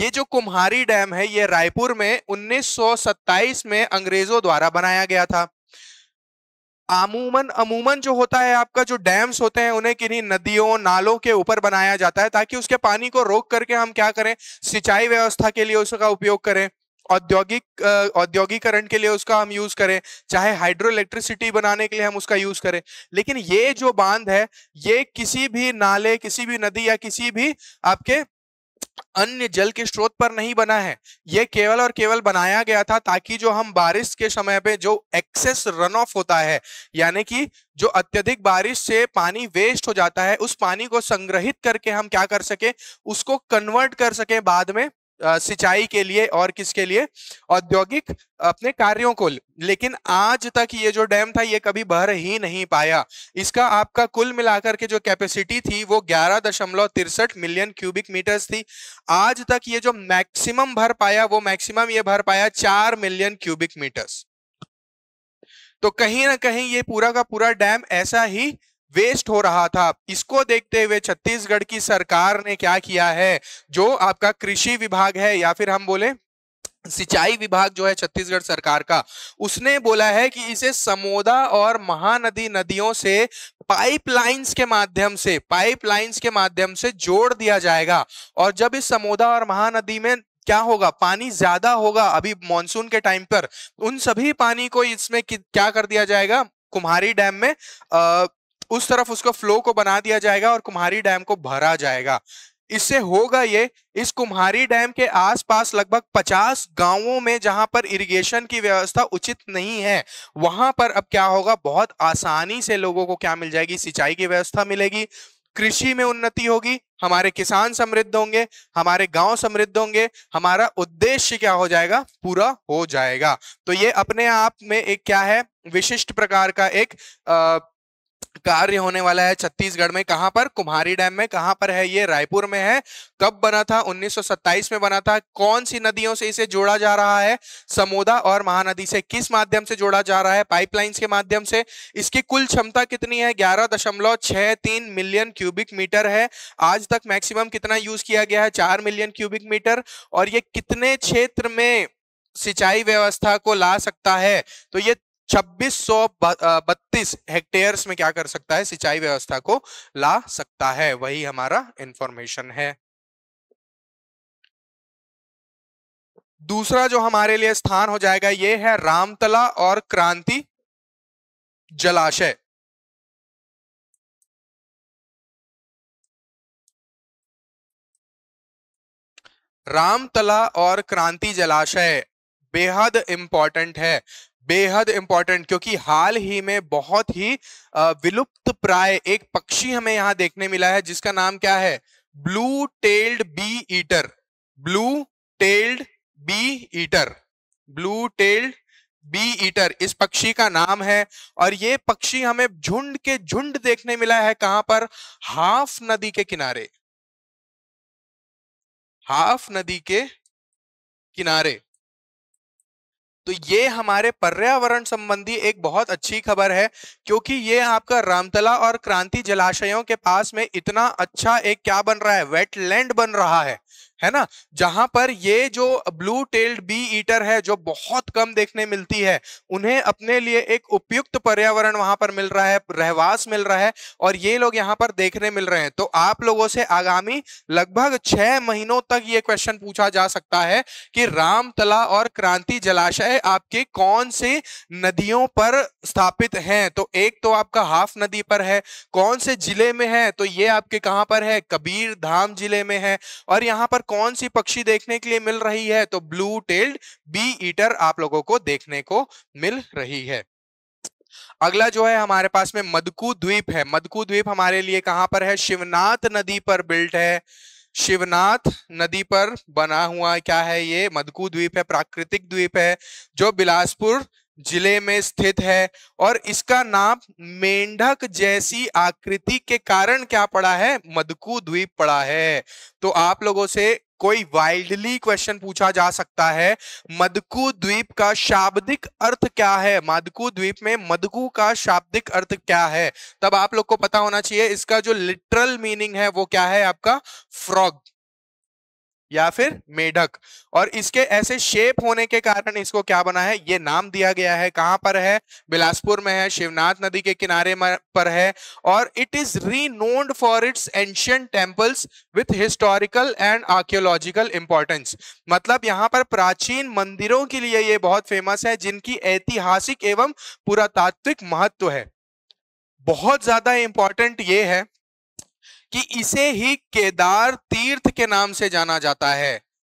A: ये जो कुम्हारी डैम है ये रायपुर में 1927 में अंग्रेजों द्वारा बनाया गया था अमूमन अमूमन जो होता है आपका जो डैम्स होते हैं उन्हें किन्हीं नदियों नालों के ऊपर बनाया जाता है ताकि उसके पानी को रोक करके हम क्या करें सिंचाई व्यवस्था के लिए उसका उपयोग करें औद्योगिक औद्योगिकरण के लिए उसका हम यूज करें चाहे हाइड्रो इलेक्ट्रिसिटी बनाने के लिए हम उसका यूज करें लेकिन ये जो बांध है ये किसी भी नाले किसी भी नदी या किसी भी आपके अन्य जल के स्रोत पर नहीं बना है यह केवल और केवल बनाया गया था ताकि जो हम बारिश के समय पे जो एक्सेस रन ऑफ होता है यानी कि जो अत्यधिक बारिश से पानी वेस्ट हो जाता है उस पानी को संग्रहित करके हम क्या कर सके उसको कन्वर्ट कर सके बाद में सिंचाई के लिए और किसके लिए औद्योगिक अपने कार्यों को लेकिन आज तक ये जो डैम था ये कभी भर ही नहीं पाया इसका आपका कुल मिलाकर के जो कैपेसिटी थी वो ग्यारह दशमलव तिरसठ मिलियन क्यूबिक मीटर्स थी आज तक ये जो मैक्सिमम भर पाया वो मैक्सिमम ये भर पाया चार मिलियन क्यूबिक मीटर्स तो कहीं ना कहीं ये पूरा का पूरा डैम ऐसा ही वेस्ट हो रहा था इसको देखते हुए छत्तीसगढ़ की सरकार ने क्या किया है जो आपका कृषि विभाग है या फिर हम बोले सिंचाई विभाग जो है छत्तीसगढ़ सरकार का उसने बोला है कि इसे समोदा और महानदी नदियों से पाइपलाइंस के माध्यम से पाइपलाइंस के माध्यम से जोड़ दिया जाएगा और जब इस समोदा और महानदी में क्या होगा पानी ज्यादा होगा अभी मानसून के टाइम पर उन सभी पानी को इसमें क्या कर दिया जाएगा कुम्हारी डैम में अः उस तरफ उसको फ्लो को बना दिया जाएगा और कुम्हारी डैम को भरा जाएगा इससे होगा ये इस कुम्हारी डैम के आसपास लगभग 50 गांवों में जहां पर इरिगेशन की व्यवस्था उचित नहीं है वहां पर अब क्या होगा बहुत आसानी से लोगों को क्या मिल जाएगी सिंचाई की व्यवस्था मिलेगी कृषि में उन्नति होगी हमारे किसान समृद्ध होंगे हमारे गांव समृद्ध होंगे हमारा उद्देश्य क्या हो जाएगा पूरा हो जाएगा तो ये अपने आप में एक क्या है विशिष्ट प्रकार का एक आ, कार्य होने वाला है छत्तीसगढ़ में कहां पर कुम्हारी डैम में कहां पर है ये रायपुर में है कब बना था 1927 में बना था कौन सी नदियों से इसे जोड़ा जा रहा है समोदा और महानदी से किस माध्यम से जोड़ा जा रहा है पाइपलाइंस के माध्यम से इसकी कुल क्षमता कितनी है ग्यारह दशमलव छह तीन मिलियन क्यूबिक मीटर है आज तक मैक्सिमम कितना यूज किया गया है चार मिलियन क्यूबिक मीटर और ये कितने क्षेत्र में सिंचाई व्यवस्था को ला सकता है तो ये छब्बीस सौ बत्तीस हेक्टेयर्स में क्या कर सकता है सिंचाई व्यवस्था को ला सकता है वही हमारा इंफॉर्मेशन है
B: दूसरा जो हमारे लिए स्थान हो जाएगा ये है रामतला और क्रांति जलाशय रामतला और क्रांति जलाशय बेहद
A: इंपॉर्टेंट है बेहद इंपॉर्टेंट क्योंकि हाल ही में बहुत ही विलुप्त प्राय एक पक्षी हमें यहाँ देखने मिला है जिसका नाम क्या है blue tailed bee eater blue tailed bee eater blue tailed bee eater इस पक्षी का नाम है और ये पक्षी हमें झुंड
B: के झुंड देखने मिला है कहां पर हाफ नदी के किनारे हाफ नदी के किनारे
A: तो ये हमारे पर्यावरण संबंधी एक बहुत अच्छी खबर है क्योंकि ये आपका रामतला और क्रांति जलाशयों के पास में इतना अच्छा एक क्या बन रहा है वेटलैंड बन रहा है है ना जहां पर ये जो ब्लू टेल्ड बी ईटर है जो बहुत कम देखने मिलती है उन्हें अपने लिए एक उपयुक्त पर्यावरण वहां पर मिल रहा है रहवास मिल रहा है और ये लोग यहाँ पर देखने मिल रहे हैं तो आप लोगों से आगामी लगभग छह महीनों तक ये क्वेश्चन पूछा जा सकता है कि रामतला और क्रांति जलाशय आपके कौन से नदियों पर स्थापित है तो एक तो आपका हाफ नदी पर है कौन से जिले में है तो ये आपके कहाँ पर है कबीर धाम जिले में है और यहाँ पर कौन सी पक्षी देखने के लिए मिल रही है तो ब्लू टेल्ड बी ईटर आप लोगों को देखने को मिल रही है अगला जो है हमारे पास में मदकू द्वीप है मदकू द्वीप हमारे लिए कहां पर है शिवनाथ नदी पर बिल्ट है शिवनाथ नदी पर बना हुआ क्या है ये मधुकू द्वीप है प्राकृतिक द्वीप है जो बिलासपुर जिले में स्थित है और इसका नाम मेंढक जैसी आकृति के कारण क्या पड़ा है मधुकू द्वीप पड़ा है तो आप लोगों से कोई वाइल्डली क्वेश्चन पूछा जा सकता है मधुकू द्वीप का शाब्दिक अर्थ क्या है मधुकू द्वीप में मधुकू का शाब्दिक अर्थ क्या है तब आप लोग को पता होना चाहिए इसका जो लिटरल मीनिंग है वो क्या है आपका फ्रॉग या फिर मेढक और इसके ऐसे शेप होने के कारण इसको क्या बना है ये नाम दिया गया है कहां पर है बिलासपुर में है शिवनाथ नदी के किनारे पर है और it is renowned for its ancient temples with historical and archaeological importance मतलब यहाँ पर प्राचीन मंदिरों के लिए ये बहुत फेमस है जिनकी ऐतिहासिक एवं पुरातात्विक महत्व है बहुत ज्यादा इंपॉर्टेंट ये है कि इसे ही केदार तीर्थ के नाम से जाना जाता है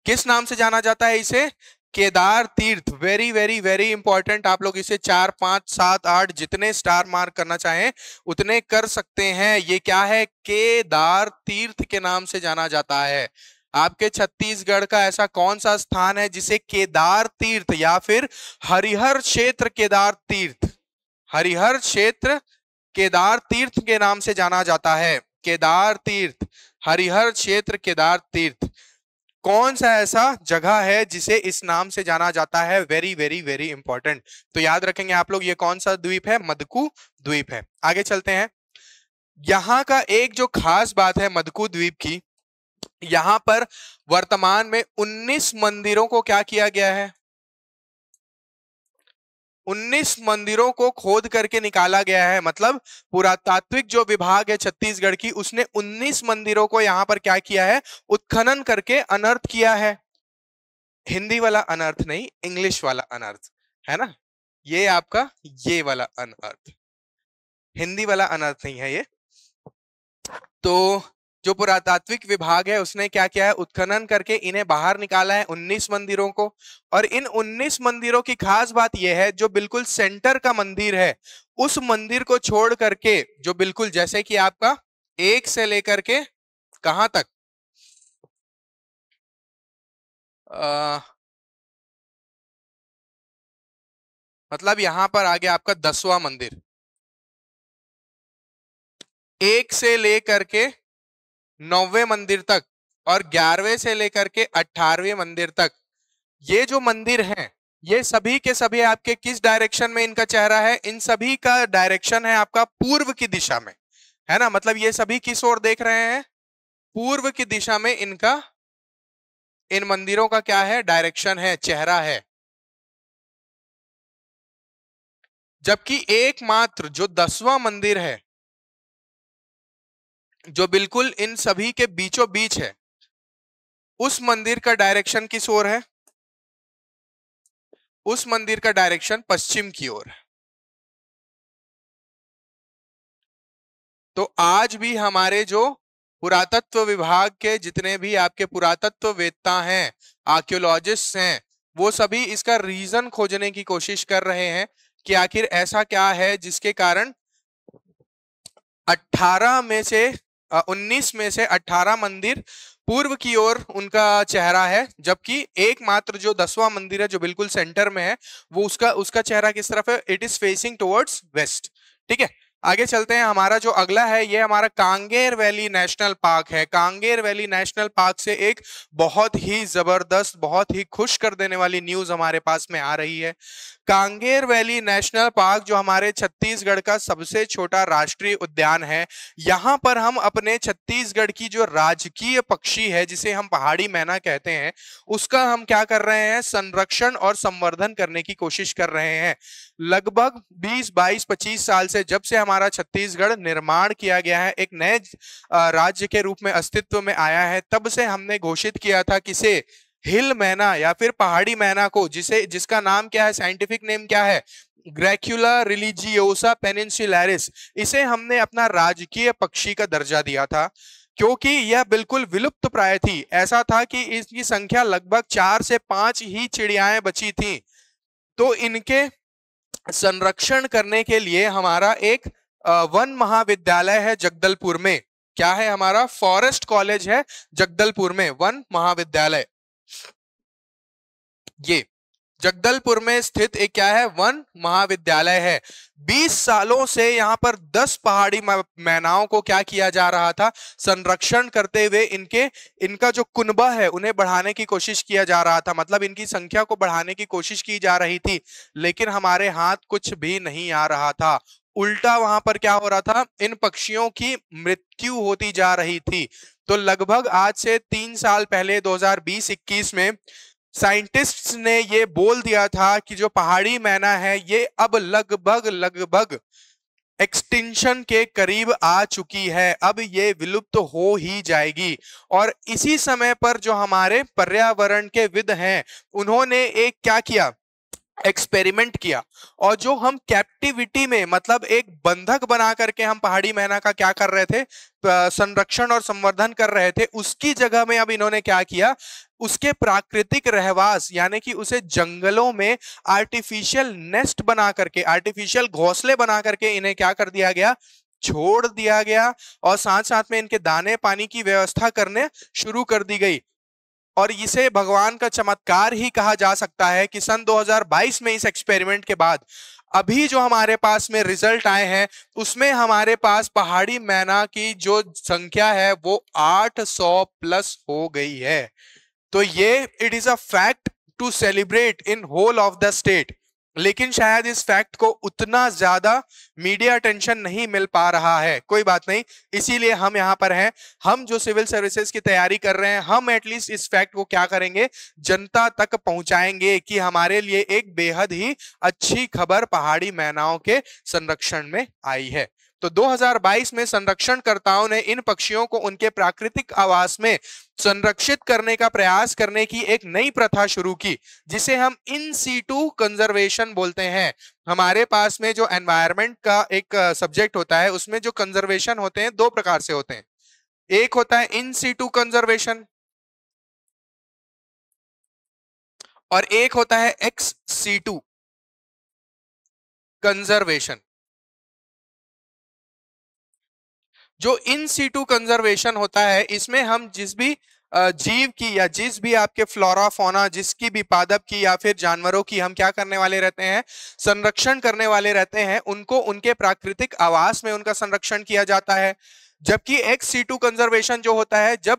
A: किस नाम से जाना जाता है इसे केदार तीर्थ वेरी वेरी वेरी इंपॉर्टेंट आप लोग इसे चार पांच सात आठ जितने स्टार मार्क करना चाहें उतने कर सकते हैं ये क्या है केदार तीर्थ के नाम से जाना जाता है आपके छत्तीसगढ़ का ऐसा कौन सा स्थान है जिसे केदार तीर्थ या फिर हरिहर क्षेत्र केदार तीर्थ हरिहर क्षेत्र केदार तीर्थ के नाम से जाना जाता है केदार तीर्थ हरिहर क्षेत्र केदार तीर्थ कौन सा ऐसा जगह है जिसे इस नाम से जाना जाता है वेरी वेरी वेरी इंपॉर्टेंट तो याद रखेंगे आप लोग ये कौन सा द्वीप है मधकू द्वीप है आगे चलते हैं यहाँ का एक जो खास बात है मधकू द्वीप की यहाँ पर वर्तमान में 19 मंदिरों को क्या किया गया है 19 मंदिरों को खोद करके निकाला गया है मतलब पुरातात्विक जो विभाग है छत्तीसगढ़ की उसने 19 मंदिरों को यहाँ पर क्या किया है उत्खनन करके अनर्थ किया है हिंदी वाला अनर्थ नहीं इंग्लिश वाला अनर्थ है ना ये आपका ये वाला अनर्थ हिंदी वाला अनर्थ नहीं है ये तो जो पुरातात्विक विभाग है उसने क्या किया है उत्खनन करके इन्हें बाहर निकाला है 19 मंदिरों को और इन 19 मंदिरों की खास बात यह है जो बिल्कुल सेंटर का मंदिर है उस मंदिर को छोड़ करके
B: जो बिल्कुल जैसे कि आपका एक से लेकर के कहां तक आ, मतलब यहां पर आ गया आपका दसवां मंदिर एक से लेकर के नौवे मंदिर तक और
A: ग्यारहवें से लेकर के अठारवे मंदिर तक ये जो मंदिर हैं ये सभी के सभी आपके किस डायरेक्शन में इनका चेहरा है इन सभी का डायरेक्शन है आपका पूर्व की दिशा में है ना मतलब ये सभी किस ओर देख रहे हैं पूर्व की दिशा में इनका
B: इन मंदिरों का क्या है डायरेक्शन है चेहरा है जबकि एकमात्र जो दसवां मंदिर है जो बिल्कुल इन सभी के बीचों बीच है उस मंदिर का डायरेक्शन किस ओर है उस मंदिर का डायरेक्शन पश्चिम की ओर है तो आज भी हमारे जो पुरातत्व विभाग के जितने भी
A: आपके पुरातत्व वेत्ता हैं आर्क्योलॉजिस्ट हैं वो सभी इसका रीजन खोजने की कोशिश कर रहे हैं कि आखिर ऐसा क्या है जिसके कारण 18 में से उन्नीस में से अठारह मंदिर पूर्व की ओर उनका चेहरा है जबकि एकमात्र जो दसवां मंदिर है जो बिल्कुल सेंटर में है वो उसका उसका चेहरा किस तरफ है it is facing towards west ठीक है आगे चलते हैं हमारा जो अगला है ये हमारा कांगेर वैली नेशनल पार्क है कांगेर वैली नेशनल पार्क से एक बहुत ही जबरदस्त बहुत ही खुश कर देने वाली न्यूज हमारे पास में आ रही है कांगेर वैली नेशनल पार्क जो हमारे छत्तीसगढ़ का सबसे छोटा राष्ट्रीय उद्यान है यहाँ पर हम अपने छत्तीसगढ़ की जो राजकीय पक्षी है जिसे हम पहाड़ी मैना कहते हैं उसका हम क्या कर रहे हैं संरक्षण और संवर्धन करने की कोशिश कर रहे हैं लगभग 20, 22, 25 साल से जब से हमारा छत्तीसगढ़ निर्माण किया गया है एक नए राज्य के रूप में अस्तित्व में आया है तब से हमने घोषित किया था किसे हिल मैना या फिर पहाड़ी मैना को जिसे जिसका नाम क्या है साइंटिफिक नेम क्या है ग्रैक्यूला रिलीजियोसा पेनिनसुलैरिस इसे हमने अपना राजकीय पक्षी का दर्जा दिया था क्योंकि यह बिल्कुल विलुप्त प्राय थी ऐसा था कि इसकी संख्या लगभग चार से पांच ही चिड़ियाएं बची थी तो इनके संरक्षण करने के लिए हमारा एक वन महाविद्यालय है जगदलपुर में क्या है हमारा फॉरेस्ट कॉलेज है जगदलपुर में वन महाविद्यालय ये जगदलपुर में स्थित एक क्या है वन महाविद्यालय है 20 सालों से यहाँ पर 10 पहाड़ी मैनाओं को क्या किया जा रहा था संरक्षण करते हुए इनके इनका जो कुनबा है उन्हें बढ़ाने की कोशिश किया जा रहा था मतलब इनकी संख्या को बढ़ाने की कोशिश की जा रही थी लेकिन हमारे हाथ कुछ भी नहीं आ रहा था उल्टा वहां पर क्या हो रहा था इन पक्षियों की मृत्यु होती जा रही थी तो लगभग आज से तीन साल पहले दो हजार में साइंटिस्ट्स ने ये बोल दिया था कि जो पहाड़ी मैना है ये अब लगभग लगभग एक्सटिंशन के करीब आ चुकी है अब ये विलुप्त तो हो ही जाएगी और इसी समय पर जो हमारे पर्यावरण के विद हैं उन्होंने एक क्या किया एक्सपेरिमेंट किया और जो हम कैप्टिविटी में मतलब एक बंधक बना करके हम पहाड़ी मैना का क्या कर रहे थे संरक्षण और संवर्धन कर रहे थे उसकी जगह में अब इन्होंने क्या किया उसके प्राकृतिक रहवास यानी कि उसे जंगलों में आर्टिफिशियल नेस्ट बना करके आर्टिफिशियल घोंसले बना करके इन्हें क्या कर दिया गया छोड़ दिया गया और साथ साथ में इनके दाने पानी की व्यवस्था करने शुरू कर दी गई और इसे भगवान का चमत्कार ही कहा जा सकता है कि सन 2022 में इस एक्सपेरिमेंट के बाद अभी जो हमारे पास में रिजल्ट आए हैं उसमें हमारे पास पहाड़ी मैना की जो संख्या है वो 800 प्लस हो गई है तो ये it is a fact to celebrate in whole of the state लेकिन शायद इस फैक्ट को उतना ज्यादा मीडिया अटेंशन नहीं मिल पा रहा है कोई बात नहीं इसीलिए हम यहाँ पर हैं हम जो सिविल सर्विसेज की तैयारी कर रहे हैं हम एटलीस्ट इस फैक्ट को क्या करेंगे जनता तक पहुंचाएंगे कि हमारे लिए एक बेहद ही अच्छी खबर पहाड़ी मैनाओं के संरक्षण में आई है तो 2022 में संरक्षणकर्ताओं ने इन पक्षियों को उनके प्राकृतिक आवास में संरक्षित करने का प्रयास करने की एक नई प्रथा शुरू की जिसे हम इन सीटू कंजर्वेशन बोलते हैं हमारे पास में जो एनवायरमेंट का एक सब्जेक्ट होता है उसमें जो कंजर्वेशन होते हैं दो प्रकार से होते हैं एक होता है इन सीटू कंजर्वेशन
B: और एक होता है एक्स सी टू कंजर्वेशन जो इन सीटू कंजर्वेशन होता है इसमें हम जिस भी जीव
A: की या जिस भी आपके फ्लोरा फोना जिसकी भी पादप की या फिर जानवरों की हम क्या करने वाले रहते हैं संरक्षण करने वाले रहते हैं उनको उनके प्राकृतिक आवास में उनका संरक्षण किया जाता है जबकि एक सीटू कंजर्वेशन जो होता है जब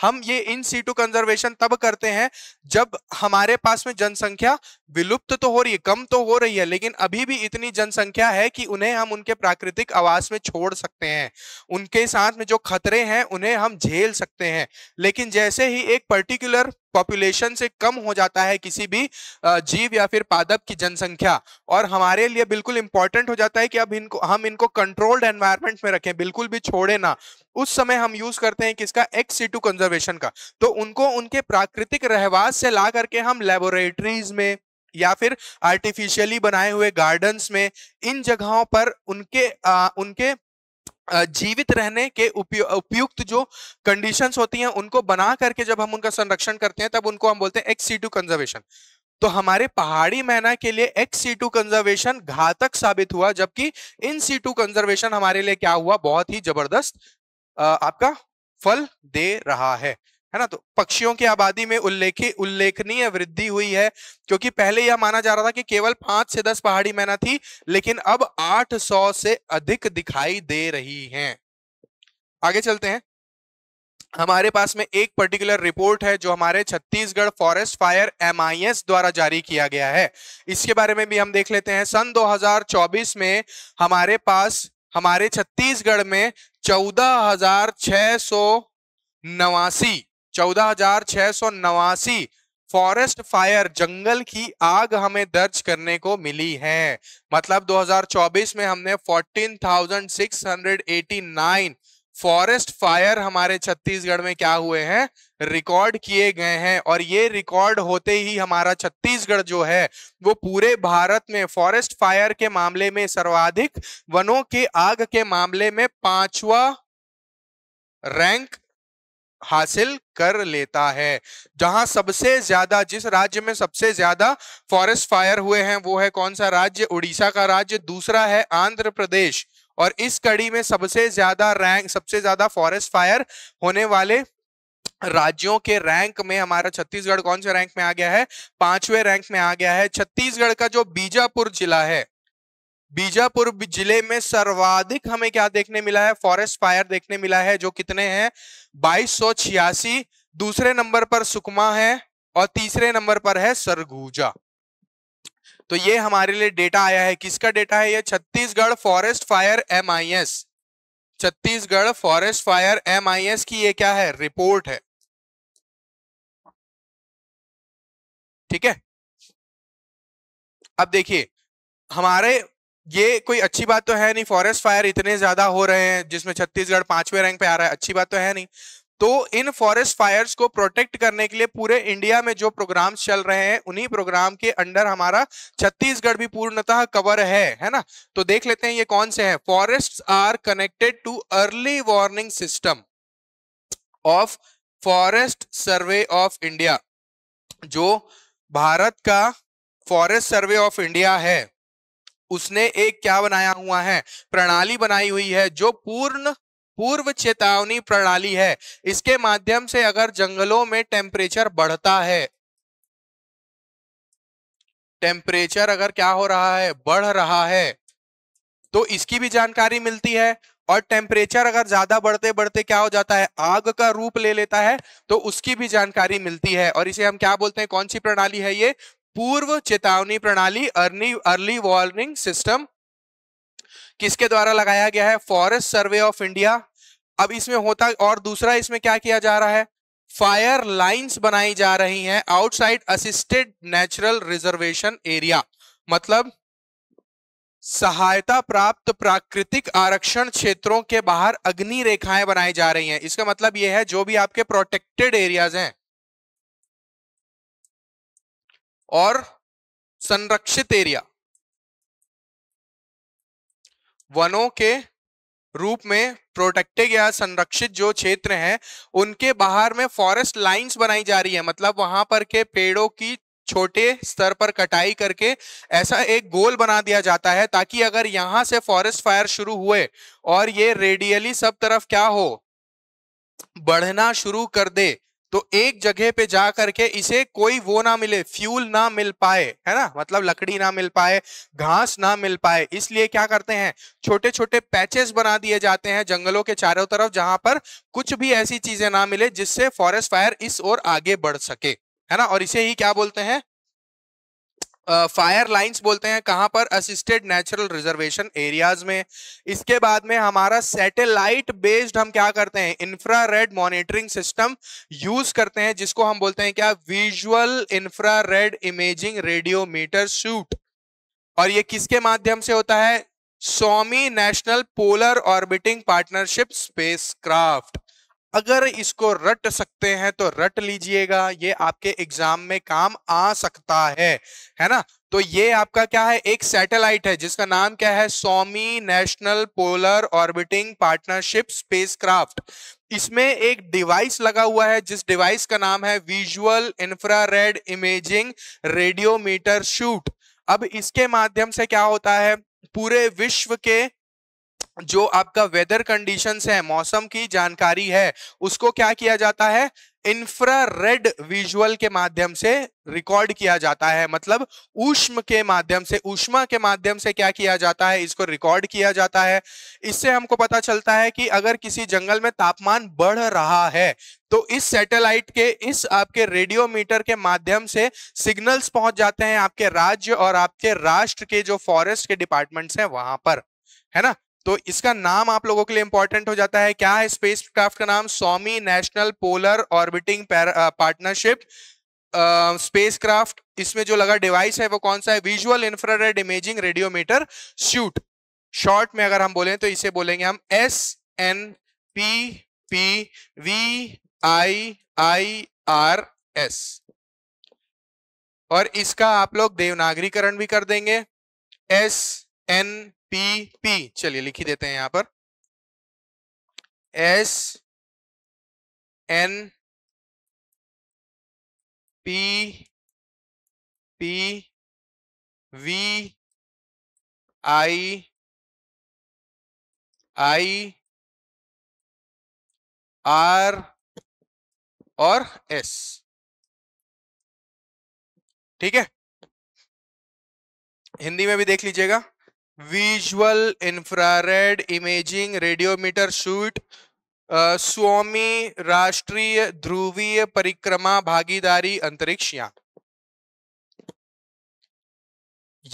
A: हम ये इन सीटू कंजर्वेशन तब करते हैं जब हमारे पास में जनसंख्या विलुप्त तो हो रही है कम तो हो रही है लेकिन अभी भी इतनी जनसंख्या है कि उन्हें हम उनके प्राकृतिक आवास में छोड़ सकते हैं उनके साथ में जो खतरे हैं उन्हें हम झेल सकते हैं लेकिन जैसे ही एक पर्टिकुलर पॉपुलेशन से कम हो जाता है किसी भी जीव या फिर पादप की जनसंख्या और हमारे लिए बिल्कुल इंपॉर्टेंट हो जाता है कि अब इनको हम इनको कंट्रोल्ड एनवायरमेंट में रखें बिल्कुल भी छोड़े ना उस समय हम यूज करते हैं किसका एक्स टू कंजर्वेशन का तो उनको उनके प्राकृतिक रहवास से ला करके हम लेबोरेटरीज में या फिर आर्टिफिशियली बनाए हुए गार्डन्स में इन जगहों पर उनके आ, उनके जीवित रहने के उपयुक्त जो कंडीशंस होती हैं उनको बना करके जब हम उनका संरक्षण करते हैं तब उनको हम बोलते हैं एक्स सी टू कंजर्वेशन तो हमारे पहाड़ी मैना के लिए एक्स सी टू कंजर्वेशन घातक साबित हुआ जबकि इन सी टू कंजर्वेशन हमारे लिए क्या हुआ बहुत ही जबरदस्त आपका फल दे रहा है है ना तो पक्षियों की आबादी में उल्लेखी उल्लेखनीय वृद्धि हुई है क्योंकि पहले यह माना जा रहा था कि केवल पांच से दस पहाड़ी मैना थी लेकिन अब आठ सौ से अधिक दिखाई दे रही हैं आगे चलते हैं हमारे पास में एक पर्टिकुलर रिपोर्ट है जो हमारे छत्तीसगढ़ फॉरेस्ट फायर एम द्वारा जारी किया गया है इसके बारे में भी हम देख लेते हैं सन दो में हमारे पास हमारे छत्तीसगढ़ में चौदह हजार छह सौ नवासी चौदह हजार छह सौ नवासी फॉरेस्ट फायर जंगल की आग हमें दर्ज करने को मिली है मतलब 2024 में हमने 14,689 फॉरेस्ट फायर हमारे छत्तीसगढ़ में क्या हुए हैं रिकॉर्ड किए गए हैं और ये रिकॉर्ड होते ही हमारा छत्तीसगढ़ जो है वो पूरे भारत में फॉरेस्ट फायर के मामले में सर्वाधिक वनों के आग के मामले में पांचवा रैंक हासिल कर लेता है जहां सबसे ज्यादा जिस राज्य में सबसे ज्यादा फॉरेस्ट फायर हुए हैं वो है कौन सा राज्य उड़ीसा का राज्य दूसरा है आंध्र प्रदेश और इस कड़ी में सबसे ज्यादा रैंक सबसे ज्यादा फॉरेस्ट फायर होने वाले राज्यों के रैंक में हमारा छत्तीसगढ़ कौन से रैंक में आ गया है पांचवें रैंक में आ गया है छत्तीसगढ़ का जो बीजापुर जिला है बीजापुर जिले में सर्वाधिक हमें क्या देखने मिला है फॉरेस्ट फायर देखने मिला है जो कितने हैं बाईस दूसरे नंबर पर सुकमा है और तीसरे नंबर पर है सरगुजा तो ये हमारे लिए डेटा आया है किसका डेटा है ये Chhattisgarh forest fire M
B: Chhattisgarh forest fire M की ये क्या है रिपोर्ट है ठीक है अब देखिए हमारे ये कोई अच्छी बात तो है नहीं फॉरेस्ट फायर इतने ज्यादा हो रहे
A: हैं जिसमें छत्तीसगढ़ पांचवें रैंक पे आ रहा है अच्छी बात तो है नहीं तो इन फॉरेस्ट फायर्स को प्रोटेक्ट करने के लिए पूरे इंडिया में जो प्रोग्राम चल रहे हैं उन्हीं प्रोग्राम के अंडर हमारा छत्तीसगढ़ भी पूर्णतः कवर है है ना तो देख लेते हैं ये कौन से हैं forest are connected to early warning system of forest survey of India जो भारत का फॉरेस्ट सर्वे ऑफ इंडिया है उसने एक क्या बनाया हुआ है प्रणाली बनाई हुई है जो पूर्ण पूर्व चेतावनी प्रणाली है इसके माध्यम से अगर जंगलों में टेम्परेचर बढ़ता है टेम्परेचर अगर क्या हो रहा है बढ़ रहा है तो इसकी भी जानकारी मिलती है और टेम्परेचर अगर ज्यादा बढ़ते बढ़ते क्या हो जाता है आग का रूप ले लेता है तो उसकी भी जानकारी मिलती है और इसे हम क्या बोलते हैं कौन सी प्रणाली है ये पूर्व चेतावनी प्रणाली अर्ली अर्ली वार्निंग सिस्टम किसके द्वारा लगाया गया है फॉरेस्ट सर्वे ऑफ इंडिया अब इसमें होता और दूसरा इसमें क्या किया जा रहा है फायर लाइंस बनाई जा रही हैं outside assisted natural reservation area मतलब सहायता प्राप्त प्राकृतिक आरक्षण क्षेत्रों के बाहर अग्नि रेखाएं बनाई जा रही हैं इसका मतलब यह है जो भी आपके प्रोटेक्टेड एरियाज हैं
B: और संरक्षित एरिया वनों के रूप
A: में प्रोटेक्टेड या संरक्षित जो क्षेत्र हैं उनके बाहर में फॉरेस्ट लाइंस बनाई जा रही है मतलब वहां पर के पेड़ों की छोटे स्तर पर कटाई करके ऐसा एक गोल बना दिया जाता है ताकि अगर यहां से फॉरेस्ट फायर शुरू हुए और ये रेडियली सब तरफ क्या हो बढ़ना शुरू कर दे तो एक जगह पे जा करके इसे कोई वो ना मिले फ्यूल ना मिल पाए है ना मतलब लकड़ी ना मिल पाए घास ना मिल पाए इसलिए क्या करते हैं छोटे छोटे पैचेस बना दिए जाते हैं जंगलों के चारों तरफ जहां पर कुछ भी ऐसी चीजें ना मिले जिससे फॉरेस्ट फायर इस ओर आगे बढ़ सके है ना और इसे ही क्या बोलते हैं फायर लाइंस बोलते हैं कहां पर असिस्टेड नेचुरल रिजर्वेशन एरियाज में इसके बाद में हमारा सैटेलाइट बेस्ड हम क्या करते हैं infrared monitoring system use करते हैं जिसको हम बोलते हैं क्या visual infrared imaging radiometer suite और ये किसके माध्यम से होता है Suomi national polar orbiting partnership spacecraft अगर इसको रट सकते हैं तो रट लीजिएगा ये आपके एग्जाम में काम आ सकता है है ना तो ये आपका क्या है एक सैटेलाइट है जिसका नाम क्या है Suomi national polar orbiting partnership spacecraft इसमें एक डिवाइस लगा हुआ है जिस डिवाइस का नाम है visual infrared imaging radiometer suite अब इसके माध्यम से क्या होता है पूरे विश्व के जो आपका वेदर कंडीशंस है मौसम की जानकारी है उसको क्या किया जाता है इंफ्रारेड विजुअल के माध्यम से रिकॉर्ड किया जाता है मतलब उष्म के माध्यम से उष्मा के माध्यम से क्या किया जाता है इसको रिकॉर्ड किया जाता है इससे हमको पता चलता है कि अगर किसी जंगल में तापमान बढ़ रहा है तो इस सैटेलाइट के इस आपके रेडियोमीटर के माध्यम से सिग्नल्स पहुंच जाते हैं आपके राज्य और आपके राष्ट्र के जो फॉरेस्ट के डिपार्टमेंट्स हैं वहां पर है ना तो इसका नाम आप लोगों के लिए इंपॉर्टेंट हो जाता है क्या है स्पेस क्राफ्ट का नाम Suomi national polar orbiting partnership spacecraft इसमें जो लगा डिवाइस है वो कौन सा है visual infrared imaging radiometer suite short में अगर हम बोले तो इसे बोलेंगे हम S N P P V I I R S और इसका आप लोग देवनागरीकरण भी कर
B: देंगे एस एन पी पी चलिए लिखी देते हैं यहां पर S N P P V I I R और एस ठीक है हिंदी में भी देख लीजिएगा visual infrared imaging
A: radiometer suite Suomi राष्ट्रीय ध्रुवीय परिक्रमा भागीदारी अंतरिक्ष यान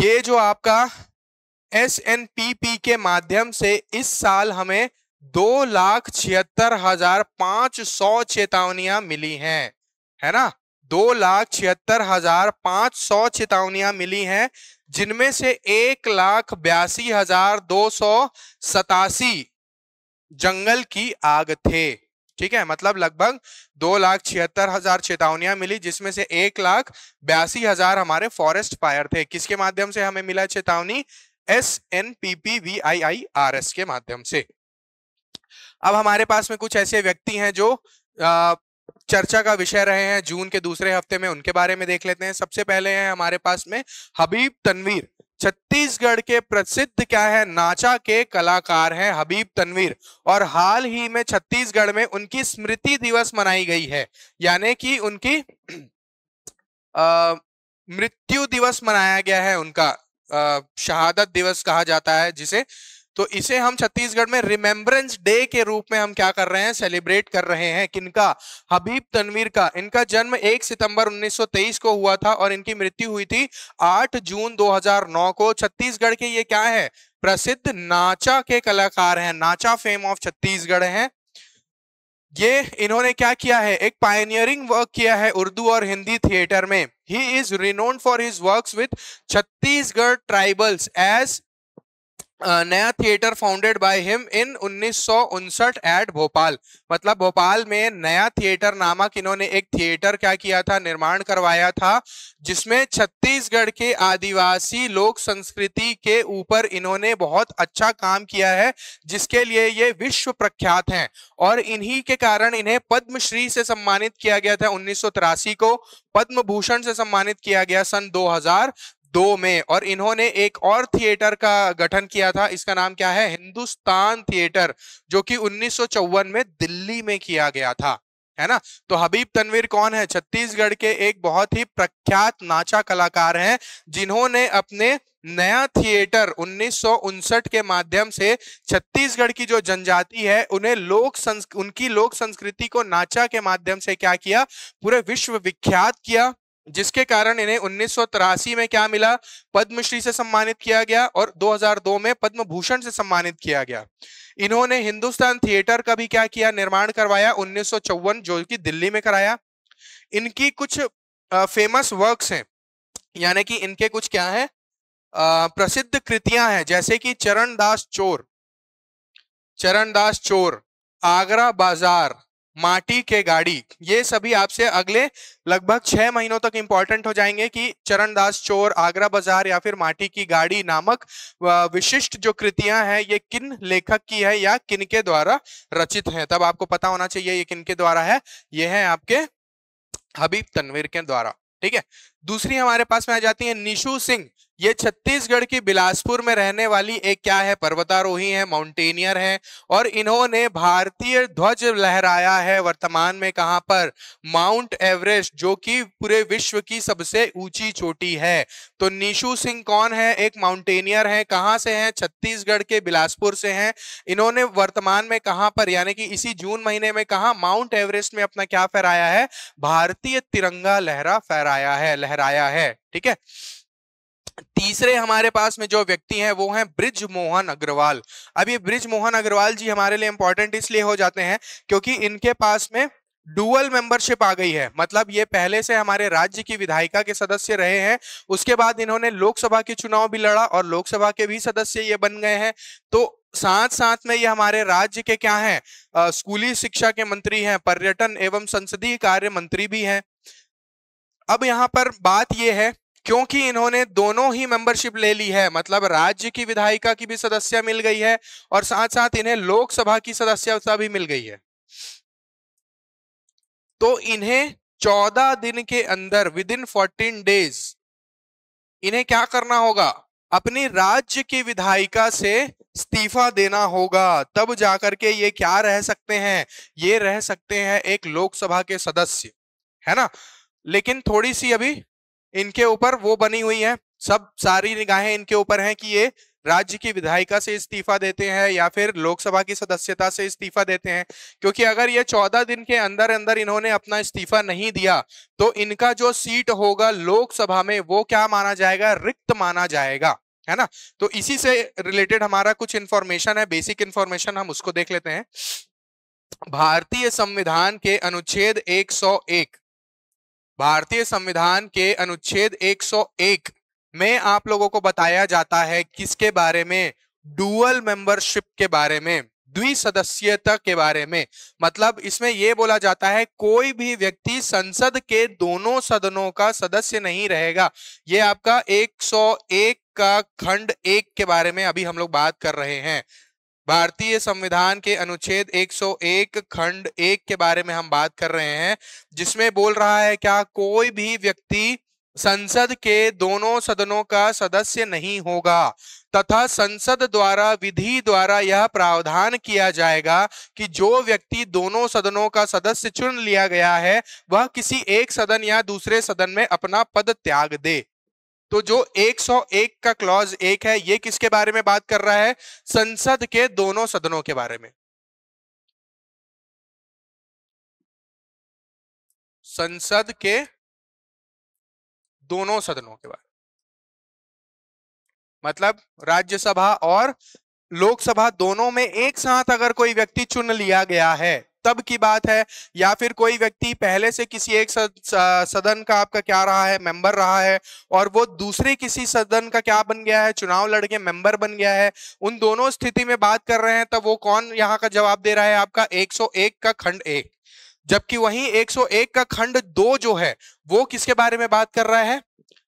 A: ये जो आपका एस एन पी पी के माध्यम से इस साल हमें दो लाख छिहत्तर हजार पांच सौ चेतावनियां मिली हैं है ना दो लाख छिहत्तर हजार पांच सौ चेतावनियां मिली हैं जिनमें से एक लाख बयासी हजार दो सौ सतासी जंगल की आग थे ठीक है मतलब लगभग दो लाख छिहत्तर हजार चेतावनियां मिली जिसमें से एक लाख बयासी हजार हमारे फॉरेस्ट फायर थे किसके माध्यम से हमें मिला चेतावनी S N P P V I I R S के माध्यम से अब हमारे पास में कुछ ऐसे व्यक्ति हैं जो आ, चर्चा का विषय रहे हैं जून के दूसरे हफ्ते में उनके बारे में देख लेते हैं सबसे पहले हैं हमारे पास में हबीब तनवीर छत्तीसगढ़ के प्रसिद्ध क्या है नाचा के कलाकार हैं हबीब तनवीर और हाल ही में छत्तीसगढ़ में उनकी स्मृति दिवस मनाई गई है यानी कि उनकी मृत्यु दिवस मनाया गया है उनका शहादत दिवस कहा जाता है जिसे तो इसे हम छत्तीसगढ़ में रिमेम्बरेंस डे के रूप में हम क्या कर रहे हैं सेलिब्रेट कर रहे हैं किनका हबीब तनवीर का इनका जन्म 1 सितंबर 1923 को हुआ था और इनकी मृत्यु हुई थी 8 जून 2009 को छत्तीसगढ़ के ये क्या है प्रसिद्ध नाचा के कलाकार हैं नाचा फेम ऑफ छत्तीसगढ़ हैं ये इन्होंने क्या किया है एक पायनियरिंग वर्क किया है उर्दू और हिंदी थिएटर में he is renowned for his work with Chhattisgarh tribals as Naya theatre founded by him in उन्नीस एट भोपाल मतलब भोपाल में नया थिएटर नामक इन्होंने एक थिएटर क्या किया था निर्माण करवाया था जिसमें छत्तीसगढ़ के आदिवासी लोक संस्कृति के ऊपर इन्होंने बहुत अच्छा काम किया है जिसके लिए ये विश्व प्रख्यात हैं और इन्हीं के कारण इन्हें पद्मश्री से सम्मानित किया गया था उन्नीस को पद्म भूषण से सम्मानित किया गया सन दो दो में और इन्होंने एक और थिएटर का गठन किया था इसका नाम क्या है हिंदुस्तान थिएटर जो कि उन्नीस में दिल्ली में किया गया था है ना तो हबीब तनवीर कौन है छत्तीसगढ़ के एक बहुत ही प्रख्यात नाचा कलाकार हैं जिन्होंने अपने नया थिएटर उन्नीस के माध्यम से छत्तीसगढ़ की जो जनजाति है उन्हें लोक संस्क, उनकी लोक संस्कृति को नाचा के माध्यम से क्या किया पूरे विश्व विख्यात किया जिसके कारण इन्हें उन्नीस में क्या मिला पद्मश्री से सम्मानित किया गया और 2002 में पद्म भूषण से सम्मानित किया गया इन्होंने हिंदुस्तान थिएटर का भी क्या किया निर्माण करवाया उन्नीस जो कि दिल्ली में कराया इनकी कुछ फेमस वर्क्स हैं यानी कि इनके कुछ क्या है प्रसिद्ध कृतियां हैं जैसे कि चरणदास चोर चरणदास चोर आगरा बाजार माटी के गाड़ी ये सभी आपसे अगले लगभग छह महीनों तक इंपॉर्टेंट हो जाएंगे कि चरणदास चोर आगरा बाजार या फिर माटी की गाड़ी नामक विशिष्ट जो कृतियां हैं ये किन लेखक की है या किन के द्वारा रचित है तब आपको पता होना चाहिए ये किन के द्वारा है ये है आपके हबीब तनवीर के द्वारा ठीक है दूसरी हमारे पास में आ जाती है निशु सिंह ये छत्तीसगढ़ की बिलासपुर में रहने वाली एक क्या है पर्वतारोही है माउंटेनियर है और इन्होंने भारतीय ध्वज लहराया है वर्तमान में कहां पर माउंट एवरेस्ट जो कि पूरे विश्व की सबसे ऊंची चोटी है तो निशु सिंह कौन है एक माउंटेनियर है कहाँ से है छत्तीसगढ़ के बिलासपुर से है इन्होंने वर्तमान में कहां पर यानी कि इसी जून महीने में कहा माउंट एवरेस्ट में अपना क्या फहराया है भारतीय तिरंगा लहरा फहराया है लहराया है ठीक है तीसरे हमारे पास में जो व्यक्ति हैं वो हैं ब्रिज मोहन अग्रवाल अब ये ब्रिज मोहन अग्रवाल जी हमारे लिए इंपॉर्टेंट इसलिए हो जाते हैं क्योंकि इनके पास में डुअल मेंबरशिप आ गई है मतलब ये पहले से हमारे राज्य की विधायिका के सदस्य रहे हैं उसके बाद इन्होंने लोकसभा के चुनाव भी लड़ा और लोकसभा के भी सदस्य ये बन गए हैं तो साथ साथ में ये हमारे राज्य के क्या हैं स्कूली शिक्षा के मंत्री हैं पर्यटन एवं संसदीय कार्य मंत्री भी हैं अब यहाँ पर बात यह है क्योंकि इन्होंने दोनों ही मेंबरशिप ले ली है मतलब राज्य की विधायिका की भी सदस्य मिल गई है और साथ साथ इन्हें लोकसभा की सदस्यता भी मिल गई है तो इन्हें चौदह दिन के अंदर विद इन फोर्टीन डेज इन्हें क्या करना होगा अपनी राज्य की विधायिका से इस्तीफा देना होगा तब जाकर के ये क्या रह सकते हैं ये रह सकते हैं एक लोकसभा के सदस्य है ना लेकिन थोड़ी सी अभी इनके ऊपर वो बनी हुई है सब सारी निगाहें इनके ऊपर हैं कि ये राज्य की विधायिका से इस्तीफा देते हैं या फिर लोकसभा की सदस्यता से इस्तीफा देते हैं क्योंकि अगर ये चौदह दिन के अंदर अंदर इन्होंने अपना इस्तीफा नहीं दिया तो इनका जो सीट होगा लोकसभा में वो क्या माना जाएगा रिक्त माना जाएगा है ना तो इसी से रिलेटेड हमारा कुछ इंफॉर्मेशन है बेसिक इंफॉर्मेशन हम उसको देख लेते हैं भारतीय संविधान के अनुच्छेद एक भारतीय संविधान के अनुच्छेद 101 में आप लोगों को बताया जाता है किसके बारे में डुअल मेंबरशिप के बारे में द्विसदस्यता के बारे में मतलब इसमें यह बोला जाता है कोई भी व्यक्ति संसद के दोनों सदनों का सदस्य नहीं रहेगा ये आपका 101 का खंड एक के बारे में अभी हम लोग बात कर रहे हैं भारतीय संविधान के अनुच्छेद 101 खंड एक के बारे में हम बात कर रहे हैं जिसमें बोल रहा है क्या कोई भी व्यक्ति संसद के दोनों सदनों का सदस्य नहीं होगा तथा संसद द्वारा विधि द्वारा यह प्रावधान किया जाएगा कि जो व्यक्ति दोनों सदनों का सदस्य चुन लिया गया है वह किसी एक सदन या दूसरे सदन में अपना पद त्याग दे तो जो 101 का
B: क्लॉज एक है ये किसके बारे में बात कर रहा है संसद के दोनों सदनों के बारे में संसद के दोनों सदनों के बारे में मतलब राज्यसभा और लोकसभा दोनों में एक साथ अगर कोई
A: व्यक्ति चुन लिया गया है तब की बात है या फिर कोई व्यक्ति पहले से किसी एक सदन का आपका क्या रहा है मेंबर रहा है और वो दूसरे किसी सदन का क्या बन गया है चुनाव लड़ के मेंबर बन गया है उन दोनों स्थिति में बात कर रहे हैं तब तो वो कौन यहाँ का जवाब दे रहा है आपका एक का खंड एक जबकि वही 101 का खंड दो जो है वो किसके बारे में बात कर रहा है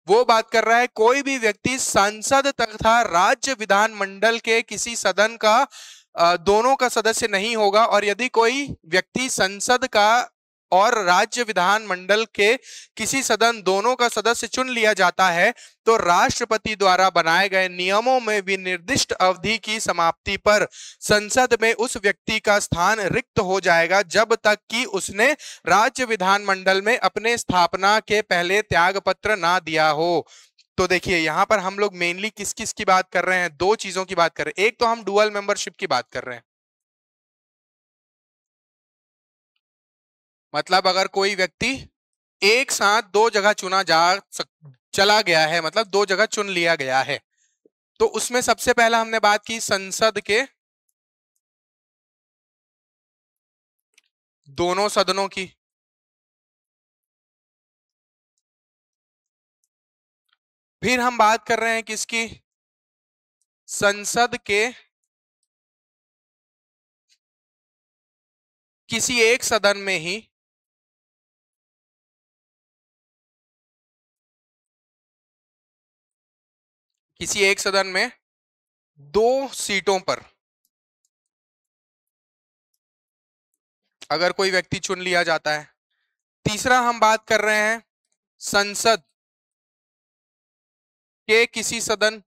A: वो बात कर रहा है कोई भी व्यक्ति संसद तथा राज्य विधानमंडल के किसी सदन का दोनों का सदस्य नहीं होगा और यदि कोई व्यक्ति संसद का और राज्य विधान मंडल के किसी सदन दोनों का सदस्य चुन लिया जाता है तो राष्ट्रपति द्वारा बनाए गए नियमों में विनिर्दिष्ट अवधि की समाप्ति पर संसद में उस व्यक्ति का स्थान रिक्त हो जाएगा जब तक कि उसने राज्य विधानमंडल में अपने स्थापना के पहले त्याग पत्र ना दिया हो तो देखिए यहां पर हम लोग मेनली
B: किस किस की बात कर रहे हैं दो चीजों की बात कर रहे हैं एक तो हम डुअल मेंबरशिप की बात कर रहे हैं मतलब अगर कोई व्यक्ति एक साथ दो जगह चुना जा सक, चला गया है मतलब दो जगह चुन लिया गया है तो उसमें सबसे पहला हमने बात की संसद के दोनों सदनों की फिर हम बात कर रहे हैं किसकी संसद के किसी एक सदन में ही किसी एक सदन में दो सीटों पर अगर कोई व्यक्ति चुन लिया जाता है तीसरा हम बात कर रहे हैं संसद के किसी सदन